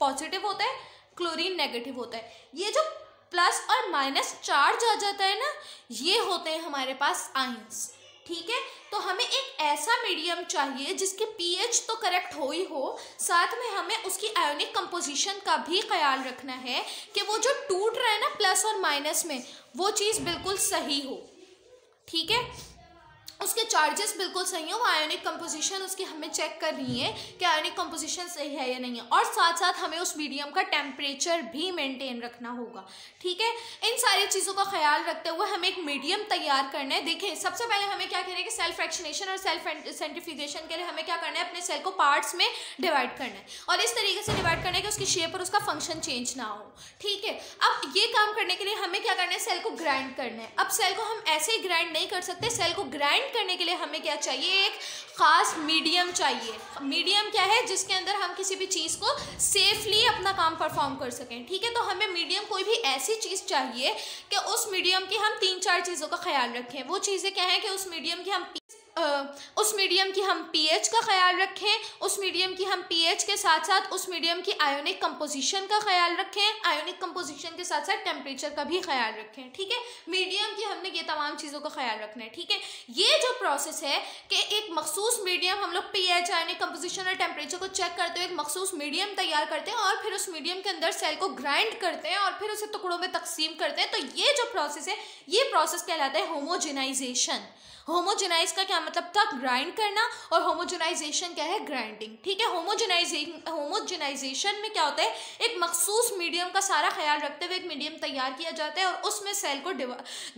पॉजिटिव होता है क्लोरीन नेगेटिव होता है ये जो प्लस और माइनस चार्ज आ जाता है ना ये होते हैं हमारे पास आइंस ठीक है तो हमें एक ऐसा मीडियम चाहिए जिसके पीएच तो करेक्ट हो ही हो साथ में हमें उसकी आयोनिक कंपोजिशन का भी ख्याल रखना है कि वो जो टूट रहा है ना प्लस और माइनस में वो चीज़ बिल्कुल सही हो ठीक है उसके चार्जेस बिल्कुल सही हैं वो आयोनिक कंपोजिशन उसकी हमें चेक करनी है कि आयोनिक कंपोजिशन सही है या नहीं है और साथ साथ हमें उस मीडियम का टेम्परेचर भी मेंटेन रखना होगा ठीक है इन सारी चीज़ों का ख्याल रखते हुए हमें एक मीडियम तैयार करना है देखें सबसे पहले हमें क्या करना है कि सेल्फ एक्शनेशन और सेल्फ सेंटिफिकेशन के लिए हमें क्या करना है अपने सेल को पार्ट्स में डिवाइड करना है और इस तरीके से डिवाइड करना है कि उसकी शेप और उसका फंक्शन चेंज ना हो ठीक है अब ये काम करने के लिए हमें क्या करना है सेल को ग्राइंड करना है अब सेल को हम ऐसे ही ग्राइंड नहीं कर सकते सेल को ग्राइंड प्रेजेंट करने के लिए हमें क्या चाहिए एक ख़ास मीडियम चाहिए मीडियम क्या है जिसके अंदर हम किसी भी चीज़ को सेफली अपना काम परफॉर्म कर सकें ठीक है तो हमें मीडियम कोई भी ऐसी चीज़ चाहिए कि उस मीडियम की हम तीन चार चीज़ों का ख्याल रखें वो चीज़ें क्या हैं कि उस मीडियम की हम उस मीडियम की हम पीएच का ख्याल रखें उस मीडियम की हम पीएच के साथ साथ उस मीडियम की आयोनिक कंपोजिशन का ख्याल रखें आयोनिक कंपोजिशन के साथ साथ टेम्परेचर का भी ख्याल रखें ठीक है मीडियम की हमने ये तमाम चीज़ों का ख्याल रखना है ठीक है ये जो प्रोसेस है कि एक मखसूस मीडियम हम लोग पी एच आयोनिक कम्पोजिशन और टेम्परेचर को चेक करते हुए एक मखसूस मीडियम तैयार करते हैं और फिर उस मीडियम के अंदर सेल को ग्राइंड करते हैं और फिर उसे टुकड़ों में तकसीम करते हैं तो ये जो प्रोसेस है ये प्रोसेस कहलाता है होमोजिनाइजेशन होमोजेनाइज का क्या मतलब था ग्राइंड करना और होमोजेनाइजेशन क्या है ग्राइंडिंग ठीक है होमोजेनाइजे होमोजेनाइजेशन में क्या होता है एक मखसूस मीडियम का सारा ख्याल रखते हुए एक मीडियम तैयार किया जाता है और उसमें सेल को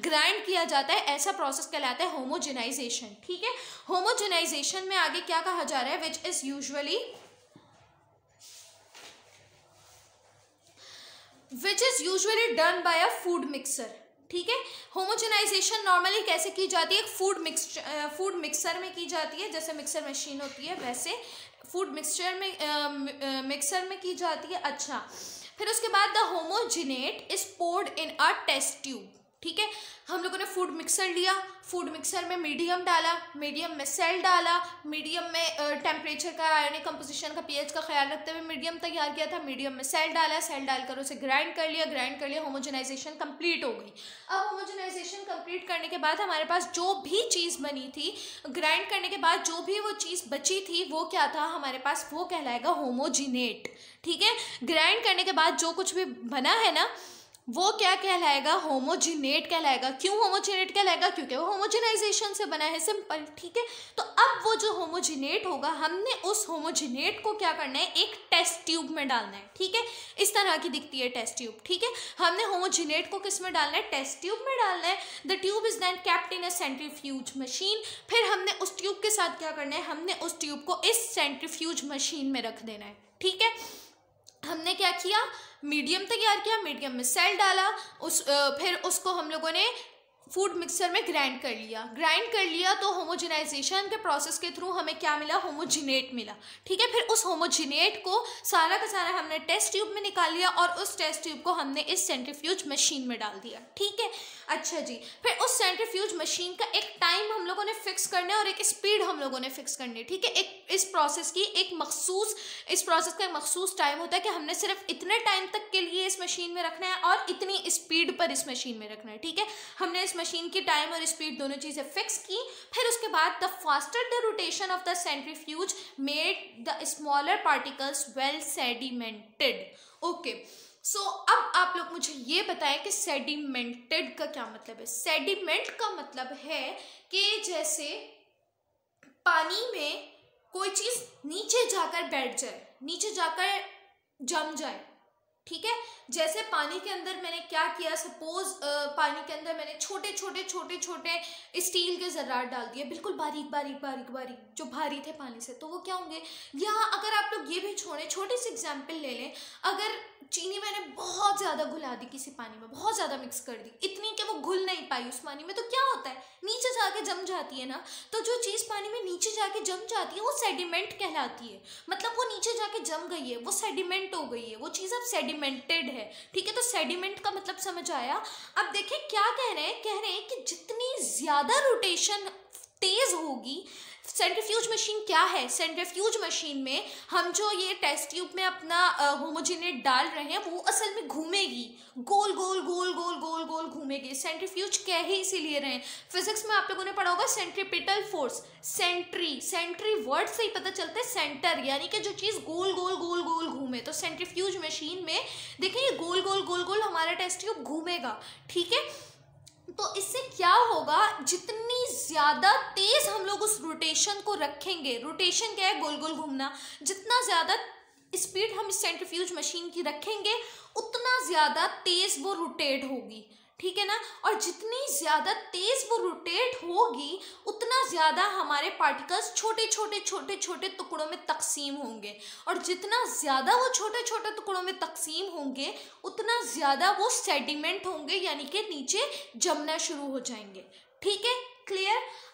ग्राइंड किया जाता है ऐसा प्रोसेस कहलाता है होमोजेनाइजेशन ठीक है होमोजेनाइजेशन में आगे क्या कहा जा रहा है which is usually which is usually done by a food mixer ठीक है होमोजेनाइजेशन नॉर्मली कैसे की जाती है फूड मिक्स फूड मिक्सर में की जाती है जैसे मिक्सर मशीन होती है वैसे फूड मिक्सचर में मिक्सर में की जाती है अच्छा फिर उसके बाद the homogenate is poured in a test tube ठीक है हम लोगों ने फूड मिक्सर लिया फूड मिक्सर में मीडियम डाला मीडियम में सेल डाला मीडियम में टेम्परेचर का आयोनिक कंपोजिशन का पीएच का ख्याल रखते हुए मीडियम तैयार किया था मीडियम में सेल डाला सेल डालकर उसे ग्राइंड कर लिया ग्राइंड कर लिया होमोजेनाइजेशन कंप्लीट हो गई अब होमोजेनाइजेशन कंप्लीट करने के बाद हमारे पास जो भी चीज़ बनी थी ग्राइंड करने के बाद जो भी वो चीज़ बची थी वो क्या था हमारे पास वो कहलाएगा होमोजिनेट ठीक है ग्राइंड करने के बाद जो कुछ भी बना है ना वो क्या कहलाएगा होमोजिनेट कहलाएगा क्यों होमोजिनेट कहलाएगा क्योंकि वो होमोजिनाइजेशन से बना है सिंपल ठीक है तो अब वो जो होमोजिनेट होगा हमने उस होमोजिनेट को क्या करना है एक टेस्ट ट्यूब में डालना है ठीक है इस तरह की दिखती है टेस्ट ट्यूब ठीक है हमने होमोजिनेट को किस में डालना है टेस्ट ट्यूब में डालना है the tube is then kept in a centrifuge machine फिर हमने उस ट्यूब के साथ क्या करना है हमने उस ट्यूब को इस सेंट्रीफ्यूज मशीन में रख देना है ठीक है हमने क्या किया मीडियम तैयार किया मीडियम में सेल डाला उस फिर उसको हम लोगों ने फूड मिक्सर में ग्राइंड कर लिया ग्राइंड कर लिया तो होमोजिनाइजेशन के प्रोसेस के थ्रू हमें क्या मिला होमोजिनेट मिला ठीक है फिर उस होमोजिनेट को सारा का सारा हमने टेस्ट ट्यूब में निकाल लिया और उस टेस्ट ट्यूब को हमने इस सेंट्रीफ्यूज मशीन में डाल दिया ठीक है अच्छा जी फिर उस सेंट्रीफ्यूज मशीन का एक टाइम हम लोगों ने फिक्स करना है और एक स्पीड हम लोगों ने फिक्स करनी है ठीक है एक इस प्रोसेस की एक मखसूस इस प्रोसेस का एक मखसूस टाइम होता है कि हमने सिर्फ इतने टाइम तक के लिए इस मशीन में रखना है और इतनी स्पीड पर इस मशीन में रखना है ठीक है हमने इस मशीन की टाइम और स्पीड दोनों चीज़ें फिक्स की फिर उसके बाद the faster the rotation of the centrifuge made the smaller particles well sedimented okay so अब आप लोग मुझे ये बताएं कि सेडिमेंटेड का क्या मतलब है सेडिमेंट का मतलब है कि जैसे पानी में कोई चीज़ नीचे जाकर बैठ जाए नीचे जाकर जम जाए ठीक है जैसे पानी के अंदर मैंने क्या किया सपोज पानी के अंदर मैंने छोटे छोटे छोटे छोटे स्टील के जर्राट डाल दिए बिल्कुल बारीक बारीक बारीक बारीक जो भारी थे पानी से तो वो क्या होंगे यहाँ अगर आप लोग ये भी छोड़ें छोटे से एग्जाम्पल ले लें अगर चीनी मैंने बहुत ज़्यादा घुला दी किसी पानी में बहुत ज़्यादा मिक्स कर दी इतनी कि वो घुल नहीं पाई उस पानी में तो क्या होता है नीचे जाके जम जाती है ना तो जो चीज़ पानी में नीचे जाके जम जाती है वो सेडिमेंट कहलाती है मतलब वो नीचे जाके जम गई है वो सेडिमेंट हो गई है वो चीज़ अब सेडिमेंटेड है ठीक है तो सेडिमेंट का मतलब समझ आया अब देखें क्या कह रहे हैं कह रहे हैं कि जितनी ज़्यादा रोटेशन तेज़ होगी सेंट्रीफ्यूज मशीन क्या है सेंट्रीफ्यूज मशीन में हम जो ये टेस्ट ट्यूब में अपना होमोजिनेट डाल रहे हैं वो असल में घूमेगी गोल गोल गोल गोल गोल गोल घूमेगी सेंट्रीफ्यूज कह ही इसीलिए रहे हैं फिजिक्स में आप लोगों ने पढ़ा होगा centripetal force centri centri word से ही पता चलता है सेंटर यानी कि जो चीज़ गोल गोल गोल गोल घूमे तो सेंट्रीफ्यूज मशीन में देखें ये गोल गोल गोल गोल हमारा टेस्ट ट्यूब घूमेगा ठीक है तो इससे क्या होगा जितनी ज़्यादा तेज़ हम लोग उस रोटेशन को रखेंगे रोटेशन क्या है गोल गोल घूमना जितना ज़्यादा स्पीड हम इस सेंट्रीफ्यूज मशीन की रखेंगे उतना ज़्यादा तेज़ वो रोटेट होगी ठीक है ना और जितनी ज़्यादा तेज़ वो रोटेट होगी उतना ज़्यादा हमारे पार्टिकल्स छोटे छोटे छोटे छोटे टुकड़ों में तकसीम होंगे और जितना ज़्यादा वो छोटे छोटे टुकड़ों में तकसीम होंगे उतना ज़्यादा वो सेडिमेंट होंगे यानी कि नीचे जमना शुरू हो जाएंगे ठीक है clear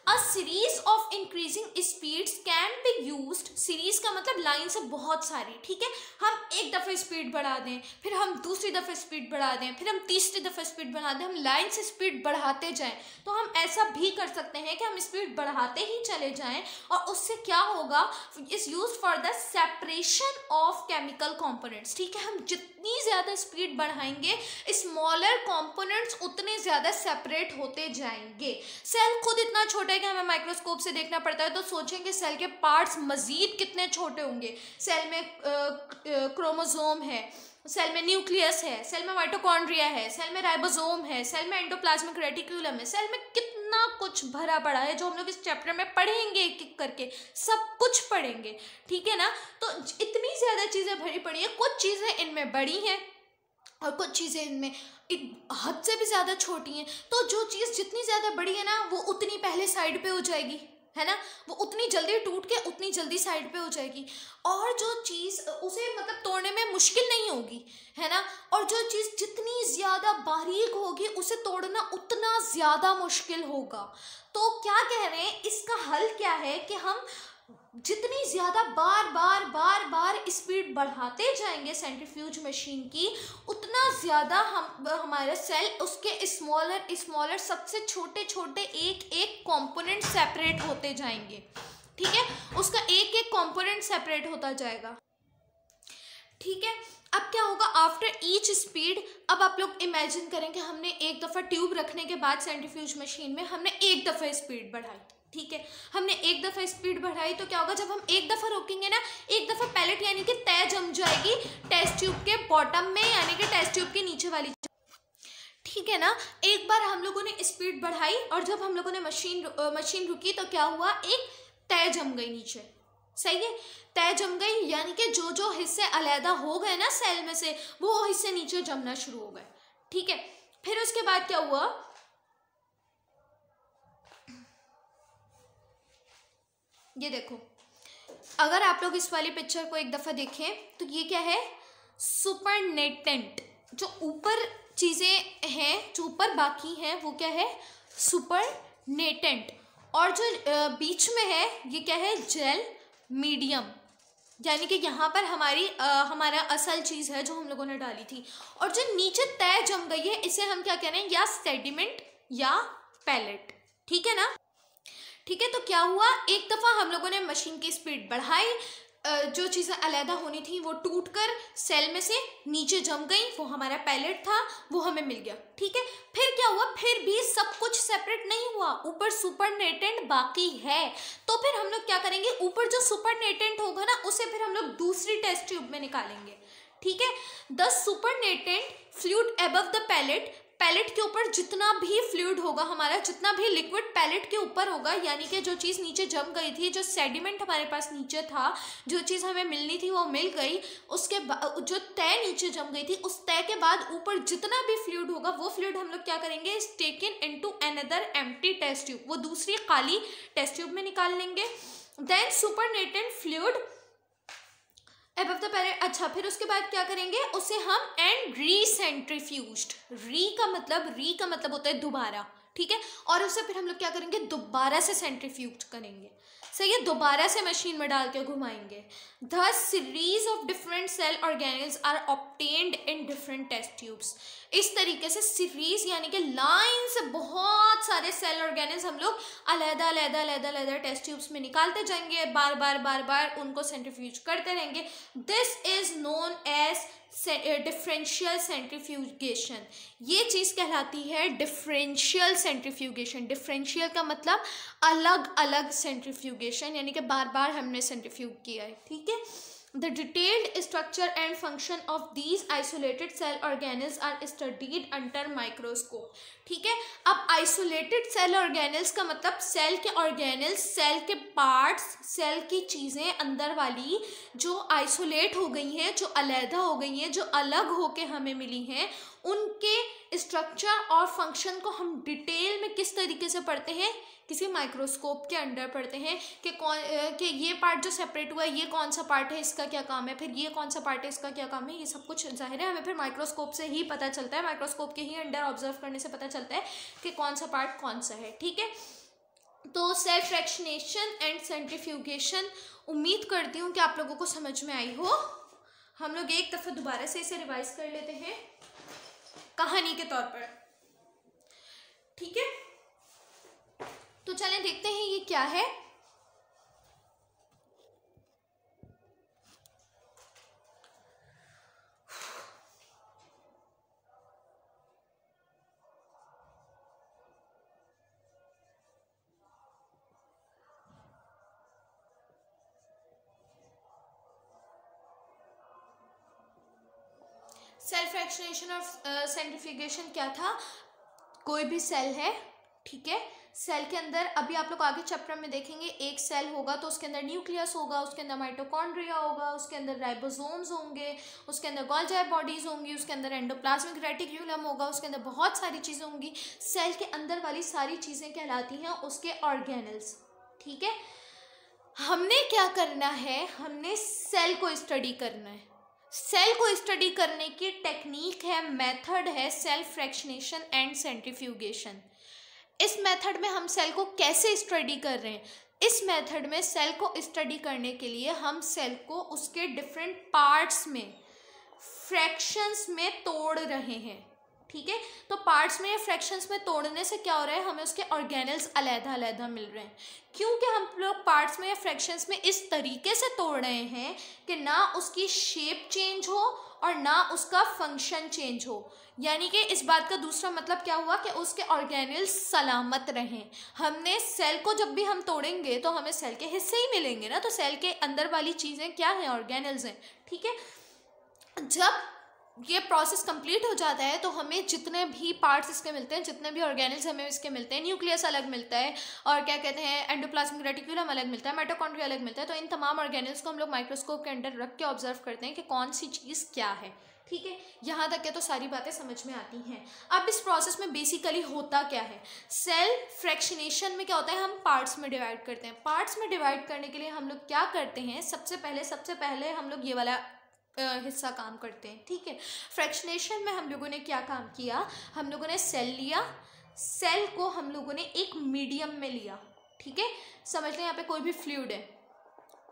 a series of increasing speeds can be use series का मतलब लाइन से बहुत सारी ठीक है हम एक दफ़े स्पीड बढ़ा दें फिर हम दूसरी दफ़े स्पीड बढ़ा दें फिर हम तीसरी दफ़े स्पीड बढ़ा दें हम लाइन से स्पीड बढ़ाते जाएं तो हम ऐसा भी कर सकते हैं कि हम स्पीड बढ़ाते ही चले जाएं और उससे क्या होगा is use for the separation of chemical components ठीक है हम जितनी ज़्यादा स्पीड बढ़ाएंगे स्मॉलर कॉम्पोनेंट्स उतने ज़्यादा सेपरेट होते जाएंगे सेल खुद इतना छोटा होता है कि हमें माइक्रोस्कोप से देखना पड़ता है तो सोचें कि सेल के पार्ट्स मज़ीद कितने छोटे होंगे सेल में क्रोमोजोम है सेल में न्यूक्लियस है सेल में माइटोकॉन्ड्रिया है सेल में राइबोसोम है सेल में एंडोप्लाज्मिक रेटिकुलम है सेल में कितना कुछ भरा पड़ा है जो हम लोग इस चैप्टर में पढ़ेंगे एक एक करके सब कुछ पढ़ेंगे ठीक है ना तो इतनी ज़्यादा चीज़ें भरी पड़ी हैं कुछ चीज़ें इनमें बड़ी हैं और कुछ चीज़ें इनमें हद से भी ज़्यादा छोटी हैं तो जो चीज़ जितनी ज़्यादा बड़ी है ना वो उतनी पहले साइड पे हो जाएगी है ना वो उतनी जल्दी टूट के उतनी जल्दी साइड पे हो जाएगी और जो चीज़ उसे मतलब तोड़ने में मुश्किल नहीं होगी है ना और जो चीज़ जितनी ज़्यादा बारीक होगी उसे तोड़ना उतना ज़्यादा मुश्किल होगा तो क्या कह रहे हैं इसका हल क्या है कि हम जितनी ज़्यादा बार बार बार बार स्पीड बढ़ाते जाएंगे सेंट्रीफ्यूज मशीन की उतना ज़्यादा हम हमारा सेल उसके स्मॉलर स्मॉलर सबसे छोटे छोटे एक एक कंपोनेंट सेपरेट होते जाएंगे ठीक है उसका एक एक कंपोनेंट सेपरेट होता जाएगा ठीक है अब क्या होगा आफ्टर ईच स्पीड अब आप लोग इमेजिन करें कि हमने एक दफ़ा ट्यूब रखने के बाद सेंट्रीफ्यूज मशीन में हमने एक दफ़ा स्पीड बढ़ाई ठीक है हमने एक दफ़ा स्पीड बढ़ाई तो क्या होगा जब हम एक दफ़ा रोकेंगे ना एक दफ़ा पैलेट यानी कि तय जम जाएगी टेस्ट ट्यूब के बॉटम में यानी कि टेस्ट ट्यूब के नीचे वाली ठीक है ना एक बार हम लोगों ने स्पीड बढ़ाई और जब हम लोगों ने मशीन मशीन रुकी तो क्या हुआ एक तय जम गई नीचे सही है तय जम गई यानी कि जो जो हिस्से अलहदा हो गए ना सेल में से वो हिस्से नीचे जमना शुरू हो गए ठीक है फिर उसके बाद क्या हुआ ये देखो अगर आप लोग इस वाली पिक्चर को एक दफ़ा देखें तो ये क्या है सुपरनेटेंट जो ऊपर चीज़ें हैं जो ऊपर बाकी हैं वो क्या है सुपरनेटेंट और जो बीच में है ये क्या है जेल मीडियम यानी कि यहाँ पर हमारी आ, हमारा असल चीज़ है जो हम लोगों ने डाली थी और जो नीचे तय जम गई है इसे हम क्या कह रहे हैं या सेडिमेंट या पैलेट ठीक है ना ठीक है तो क्या हुआ एक दफ़ा हम लोगों ने मशीन की स्पीड बढ़ाई जो चीज़ें अलहदा होनी थी वो टूट कर सेल में से नीचे जम गई वो हमारा पैलेट था वो हमें मिल गया ठीक है फिर क्या हुआ फिर भी सब कुछ सेपरेट नहीं हुआ ऊपर सुपरनेटेंट बाकी है तो फिर हम लोग क्या करेंगे ऊपर जो सुपरनेटेंट होगा ना उसे फिर हम लोग दूसरी टेस्ट ट्यूब में निकालेंगे ठीक है the supernatant fluid above the pellet pellet के ऊपर जितना भी फ्लूड होगा हमारा जितना भी लिक्विड पैलेट के ऊपर होगा यानी कि जो चीज़ नीचे जम गई थी जो सेडिमेंट हमारे पास नीचे था जो चीज़ हमें मिलनी थी वो मिल गई उसके जो तय नीचे जम गई थी उस तय के बाद ऊपर जितना भी फ्लूड होगा वो फ्लूड हम लोग क्या करेंगे is taken into another एम टेस्ट ट्यूब वो दूसरी खाली टेस्ट ट्यूब में निकाल लेंगे then supernatant fluid above the pellet अच्छा फिर उसके बाद क्या करेंगे उसे हम एंड सेंट्रीफ्यूज री का मतलब री का मतलब होता है दोबारा ठीक है और उसे फिर हम लोग क्या करेंगे दोबारा से सेंट्रीफ्यूज करेंगे सर ये दोबारा से मशीन में डाल के घुमाएंगे the series of different cell organelles are obtained in different test tubes इस तरीके से सीरीज यानी कि लाइन से बहुत सारे सेल ऑर्गेनिक्स हम लोग अलहदा अलहदा अलहदा अलहदा टेस्ट ट्यूब्स में निकालते जाएंगे बार बार बार बार उनको सेंट्रीफ्यूज करते रहेंगे this is known as differential centrifugation ये चीज़ कहलाती है डिफरेंशियल सेंट्रीफ्यूगेशन डिफरेंशियल का मतलब अलग अलग सेंट्रीफ्यूगेशन यानी कि बार बार हमने सेंट्रीफ्यूग किया है ठीक है The detailed structure and function of these isolated cell organelles are studied under microscope. ठीक है अब isolated cell organelles का मतलब cell के organelles, cell के parts, cell की चीज़ें अंदर वाली जो isolate हो गई हैं जो अलहदा हो गई हैं जो अलग होके हमें मिली हैं उनके structure और function को हम detail में किस तरीके से पढ़ते हैं किसी माइक्रोस्कोप के अंडर पढ़ते हैं कि कौन कि ये पार्ट जो सेपरेट हुआ है ये कौन सा पार्ट है इसका क्या काम है फिर ये कौन सा पार्ट है इसका क्या काम है ये सब कुछ जाहिर है हमें फिर माइक्रोस्कोप से ही पता चलता है माइक्रोस्कोप के ही अंडर ऑब्जर्व करने से पता चलता है कि कौन सा पार्ट कौन सा है ठीक है तो सेल्फ रेक्शनेशन एंड सेंट्रीफ्यूगेशन उम्मीद करती हूँ कि आप लोगों को समझ में आई हो हम लोग एक दफ़ा दोबारा से इसे रिवाइज कर लेते हैं कहानी के तौर पर ठीक है तो चलें देखते हैं ये क्या है सेल्फ एक्शनेशन और सेंट्रिफिकेशन uh, क्या था कोई भी सेल है ठीक है सेल के अंदर अभी आप लोग आगे चैप्टर में देखेंगे एक सेल होगा तो उसके अंदर न्यूक्लियस होगा उसके अंदर माइटोकॉन्ड्रिया होगा उसके अंदर राइबोसोम्स होंगे उसके अंदर गोल्जायर बॉडीज होंगी उसके अंदर एंडोप्लाज्मिक रेटिक्यूलम होगा उसके अंदर बहुत सारी चीज़ें होंगी सेल के अंदर वाली सारी चीज़ें कहलाती हैं उसके ऑर्गेनल्स ठीक है हमने क्या करना है हमने सेल को स्टडी करना है सेल को स्टडी करने की टेक्निक है मेथड है सेल फ्रैक्शनेशन एंड सेंट्रीफ्यूगेशन इस मेथड में हम सेल को कैसे स्टडी कर रहे हैं इस मेथड में सेल को स्टडी करने के लिए हम सेल को उसके डिफरेंट पार्ट्स में फ्रैक्शंस में तोड़ रहे हैं ठीक है तो पार्ट्स में या फ्रैक्शंस में तोड़ने से क्या हो रहा है हमें उसके ऑर्गेनल्स अलहदा अलहदा मिल रहे हैं क्योंकि हम लोग पार्ट्स में या फ्रैक्शंस में इस तरीके से तोड़ रहे हैं कि ना उसकी शेप चेंज हो और ना उसका फंक्शन चेंज हो यानी कि इस बात का दूसरा मतलब क्या हुआ कि उसके ऑर्गेनल्स सलामत रहें हमने सेल को जब भी हम तोड़ेंगे तो हमें सेल के हिस्से ही मिलेंगे ना तो सेल के अंदर वाली चीज़ें क्या हैं ऑर्गेनल्स हैं ठीक है जब ये प्रोसेस कंप्लीट हो जाता है तो हमें जितने भी पार्ट्स इसके मिलते हैं जितने भी ऑर्गेनिक्स हमें इसके मिलते हैं न्यूक्लियस अलग मिलता है और क्या कहते हैं एंडोप्लाज्मिक रेटिकुलम अलग मिलता है मेटोकॉन्ड्रिया अलग मिलता है तो इन तमाम ऑर्गेनिल्स को हम लोग माइक्रोस्कोप के अंडर रख के ऑब्जर्व करते हैं कि कौन सी चीज़ क्या है ठीक है यहाँ तक के तो सारी बातें समझ में आती हैं अब इस प्रोसेस में बेसिकली होता क्या है सेल फ्रैक्शनेशन में क्या होता है हम पार्ट्स में डिवाइड करते हैं पार्ट्स में डिवाइड करने के लिए हम लोग क्या करते हैं सबसे पहले सबसे पहले हम लोग ये वाला हिस्सा काम करते हैं ठीक है फ्रैक्शनेशन में हम लोगों ने क्या काम किया हम लोगों ने सेल लिया सेल को हम लोगों ने एक मीडियम में लिया ठीक है समझ लें यहाँ पे कोई भी फ्लूड है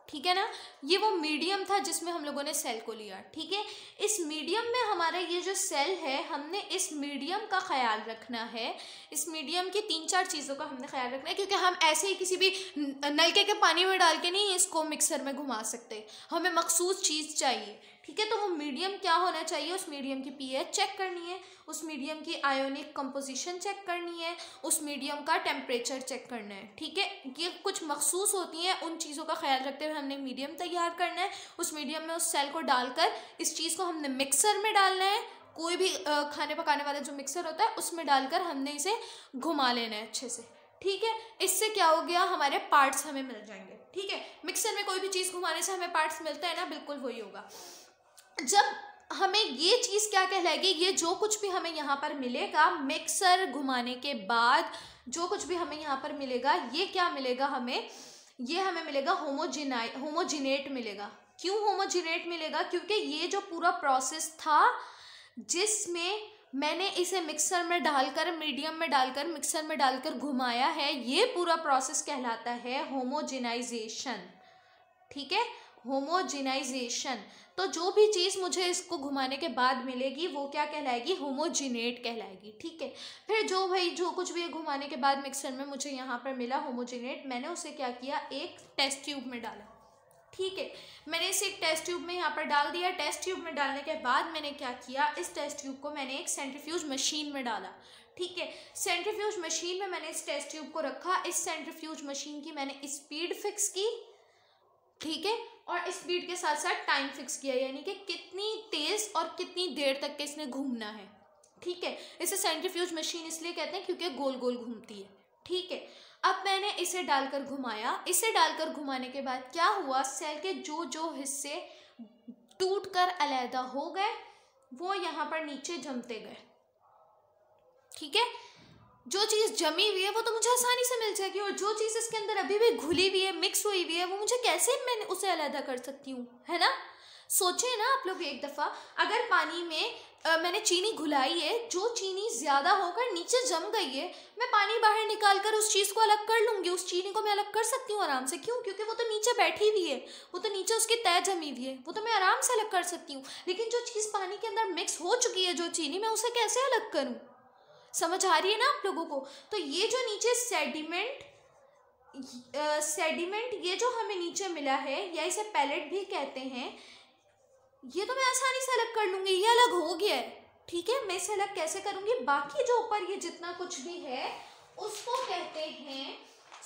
ठीक है ना ये वो मीडियम था जिसमें हम लोगों ने सेल को लिया ठीक है इस मीडियम में हमारा ये जो सेल है हमने इस मीडियम का ख्याल रखना है इस मीडियम की तीन चार चीज़ों का हमने ख्याल रखना है क्योंकि हम ऐसे ही किसी भी नलके के पानी में डाल के नहीं इसको मिक्सर में घुमा सकते हमें मखसूस चीज़ चाहिए ठीक है तो वो मीडियम क्या होना चाहिए उस मीडियम की पीएच चेक करनी है उस मीडियम की आयोनिक कंपोजिशन चेक करनी है उस मीडियम का टेम्परेचर चेक करना है ठीक है ये कुछ मखसूस होती हैं उन चीज़ों का ख्याल रखते हुए हमने मीडियम तैयार करना है उस मीडियम में उस सेल को डालकर इस चीज़ को हमने मिक्सर में डालना है कोई भी खाने पकाने वाला जो मिक्सर होता है उसमें डालकर हमने इसे घुमा लेना है अच्छे से ठीक है इससे क्या हो गया हमारे पार्ट्स हमें मिल जाएंगे ठीक है मिक्सर में कोई भी चीज़ घुमाने से हमें पार्ट्स मिलता है ना बिल्कुल वही होगा जब हमें ये चीज़ क्या कहलाएगी ये जो कुछ भी हमें यहाँ पर मिलेगा मिक्सर घुमाने के बाद जो कुछ भी हमें यहाँ पर मिलेगा ये क्या मिलेगा हमें ये हमें मिलेगा होमोजिनाइ होमोजिनेट मिलेगा क्यों होमोजिनेट मिलेगा क्योंकि ये जो पूरा प्रोसेस था जिसमें मैंने इसे मिक्सर में डालकर मीडियम में डालकर मिक्सर में डालकर घुमाया है ये पूरा प्रोसेस कहलाता है होमोजिनाइजेशन ठीक है होमोजिनाइजेशन तो जो भी चीज़ मुझे इसको घुमाने के बाद मिलेगी वो क्या कहलाएगी होमोजिनेट कहलाएगी ठीक है फिर जो भाई जो कुछ भी घुमाने के बाद मिक्सर में मुझे यहाँ पर मिला होमोजिनेट मैंने उसे क्या किया एक टेस्ट ट्यूब में डाला ठीक है मैंने इसे एक टेस्ट ट्यूब में यहाँ पर डाल दिया टेस्ट ट्यूब में डालने के बाद मैंने क्या किया इस टेस्ट ट्यूब को मैंने एक सेंट्रीफ्यूज मशीन में डाला ठीक है सेंट्रीफ्यूज मशीन में मैंने इस टेस्ट ट्यूब को रखा इस सेंट्रीफ्यूज मशीन की मैंने स्पीड फिक्स की ठीक है और स्पीड के साथ साथ टाइम फिक्स किया यानी कि कितनी तेज़ और कितनी देर तक के इसने घूमना है ठीक है इसे सेंट्रीफ्यूज मशीन इसलिए कहते हैं क्योंकि गोल गोल घूमती है ठीक है अब मैंने इसे डालकर घुमाया इसे डालकर घुमाने के बाद क्या हुआ सेल के जो जो हिस्से टूट कर अलहदा हो गए वो यहाँ पर नीचे जमते गए ठीक है जो चीज़ जमी हुई है वो तो मुझे आसानी से मिल जाएगी और जो चीज़ इसके अंदर अभी भी घुली हुई है मिक्स हुई हुई है वो मुझे कैसे मैं उसे अलहदा कर सकती हूँ है ना सोचें ना आप लोग एक दफ़ा अगर पानी में आ, मैंने चीनी घुलाई है जो चीनी ज़्यादा होकर नीचे जम गई है मैं पानी बाहर निकाल कर उस चीज़ को अलग कर लूँगी उस चीनी को मैं अलग कर सकती हूँ आराम से क्यों क्योंकि वो तो नीचे बैठी हुई है वो तो नीचे उसकी तय जमी हुई है वो तो मैं आराम से अलग कर सकती हूँ लेकिन जो चीज़ पानी के अंदर मिक्स हो चुकी है जो चीनी मैं उसे कैसे अलग करूँ समझ आ रही है ना आप लोगों को तो ये जो नीचे सेडिमेंट सेडिमेंट ये जो हमें नीचे मिला है या इसे पैलेट भी कहते हैं ये तो मैं आसानी से अलग कर लूँगी ये अलग हो गया है ठीक है मैं इसे अलग कैसे करूँगी बाकी जो ऊपर ये जितना कुछ भी है उसको कहते हैं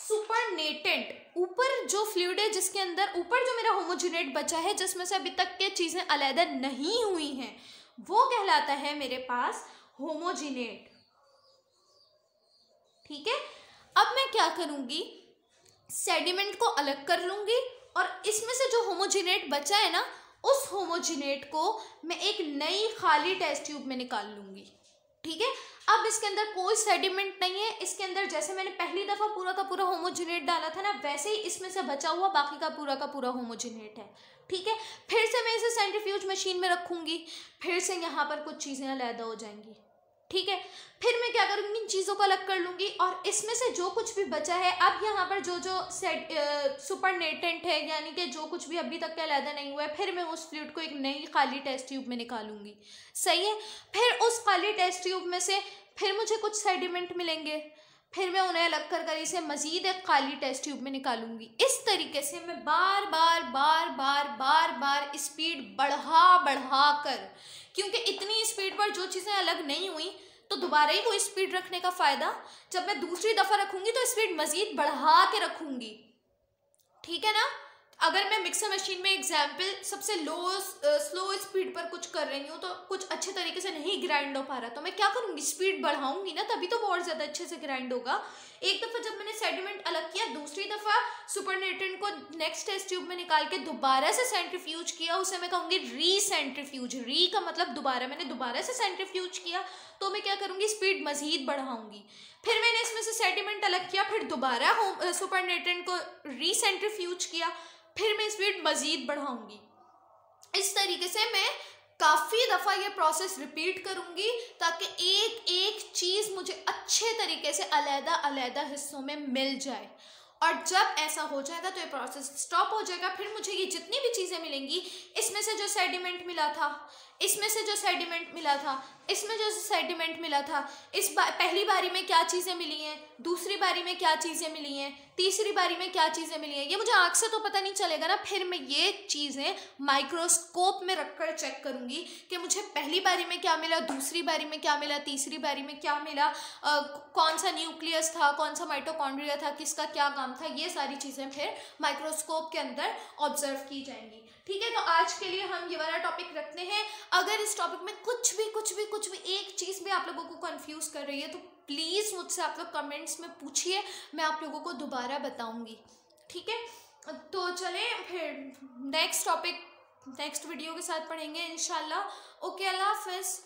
सुपरनेटेंट ऊपर जो फ्लूड है जिसके अंदर ऊपर जो मेरा होमोजेनेट बचा है जिसमें से अभी तक के चीज़ें अलहदा नहीं हुई हैं वो कहलाता है मेरे पास होमोजिनेट ठीक है अब मैं क्या करूँगी सेडिमेंट को अलग कर लूँगी और इसमें से जो होमोजिनेट बचा है ना उस होमोजिनेट को मैं एक नई खाली टेस्ट ट्यूब में निकाल लूँगी ठीक है अब इसके अंदर कोई सेडिमेंट नहीं है इसके अंदर जैसे मैंने पहली दफ़ा पूरा का पूरा होमोजिनेट डाला था ना वैसे ही इसमें से बचा हुआ बाकी का पूरा का पूरा होमोजिनेट है ठीक है फिर से मैं इसे सेंट्रीफ्यूज मशीन में रखूँगी फिर से यहाँ पर कुछ चीज़ें अलहदा हो जाएंगी ठीक है फिर मैं क्या करूँगी इन चीज़ों को अलग कर लूँगी और इसमें से जो कुछ भी बचा है अब यहाँ पर जो जो सेट सुपरनेटेंट है यानी कि जो कुछ भी अभी तक का अलहदा नहीं हुआ है फिर मैं उस फ्लूड को एक नई खाली टेस्ट ट्यूब में निकालूंगी सही है फिर उस खाली टेस्ट ट्यूब में से फिर मुझे कुछ सेडिमेंट मिलेंगे फिर मैं उन्हें अलग कर कर इसे मज़ीद एक खाली टेस्ट ट्यूब में निकालूंगी इस तरीके से मैं बार बार बार बार बार बार स्पीड बढ़ा बढ़ा कर क्योंकि इतनी स्पीड पर जो चीज़ें अलग नहीं हुई तो दोबारा ही वो स्पीड रखने का फ़ायदा जब मैं दूसरी दफ़ा रखूँगी तो स्पीड मज़ीद बढ़ा के रखूँगी ठीक है ना अगर मैं मिक्सर मशीन में एग्जाम्पल सबसे लो स्लो स्पीड पर कुछ कर रही हूँ तो कुछ अच्छे तरीके से नहीं ग्राइंड हो पा रहा तो मैं क्या करूँगी स्पीड बढ़ाऊंगी ना तभी तो वो और ज़्यादा अच्छे से ग्राइंड होगा एक दफ़ा जब मैंने सेडिमेंट अलग किया दूसरी दफ़ा सुपरनेटेंट को नेक्स्ट टेस्ट ट्यूब में निकाल के दोबारा से सेंट्रीफ्यूज किया उसे मैं कहूँगी री सेंट्रीफ्यूज री का मतलब दोबारा मैंने दोबारा से सेंट्रीफ्यूज किया तो मैं क्या करूँगी स्पीड मज़ीद बढ़ाऊँगी फिर मैंने इसमें से सेडिमेंट अलग किया फिर दोबारा होम सुपरनेटेंट uh, को री किया फिर मैं स्पीड मज़ीद बढ़ाऊँगी इस तरीके से मैं काफ़ी दफ़ा ये प्रोसेस रिपीट करूँगी ताकि एक एक चीज़ मुझे अच्छे तरीके से अलहदा अलहदा हिस्सों में मिल जाए और जब ऐसा हो जाएगा तो ये प्रोसेस स्टॉप हो जाएगा फिर मुझे ये जितनी भी चीज़ें मिलेंगी इसमें से जो सेडिमेंट मिला था इसमें से जो सेडिमेंट मिला था इसमें जो सेडिमेंट मिला था इस बा, पहली बारी में क्या चीज़ें मिली हैं दूसरी बारी में क्या चीज़ें मिली हैं तीसरी बारी में क्या चीज़ें मिली हैं ये मुझे आँख से तो पता नहीं चलेगा ना फिर मैं ये चीज़ें माइक्रोस्कोप में रखकर चेक करूँगी कि मुझे पहली बारी में क्या मिला दूसरी बारी में क्या मिला तीसरी बारी में क्या मिला आ, कौन सा न्यूक्लियस था कौन सा माइटोकॉन्ड्रिया था किसका क्या काम था ये सारी चीज़ें फिर माइक्रोस्कोप के अंदर ऑब्जर्व की जाएंगी ठीक है तो आज के लिए हम ये वाला टॉपिक रखते हैं अगर इस टॉपिक में कुछ भी कुछ भी कुछ भी एक चीज़ भी आप लोगों को कंफ्यूज कर रही है तो प्लीज़ मुझसे आप लोग कमेंट्स में पूछिए मैं आप लोगों को दोबारा बताऊँगी ठीक है तो चले फिर नेक्स्ट टॉपिक नेक्स्ट वीडियो के साथ पढ़ेंगे इन ओके अल्लाह हाफिज़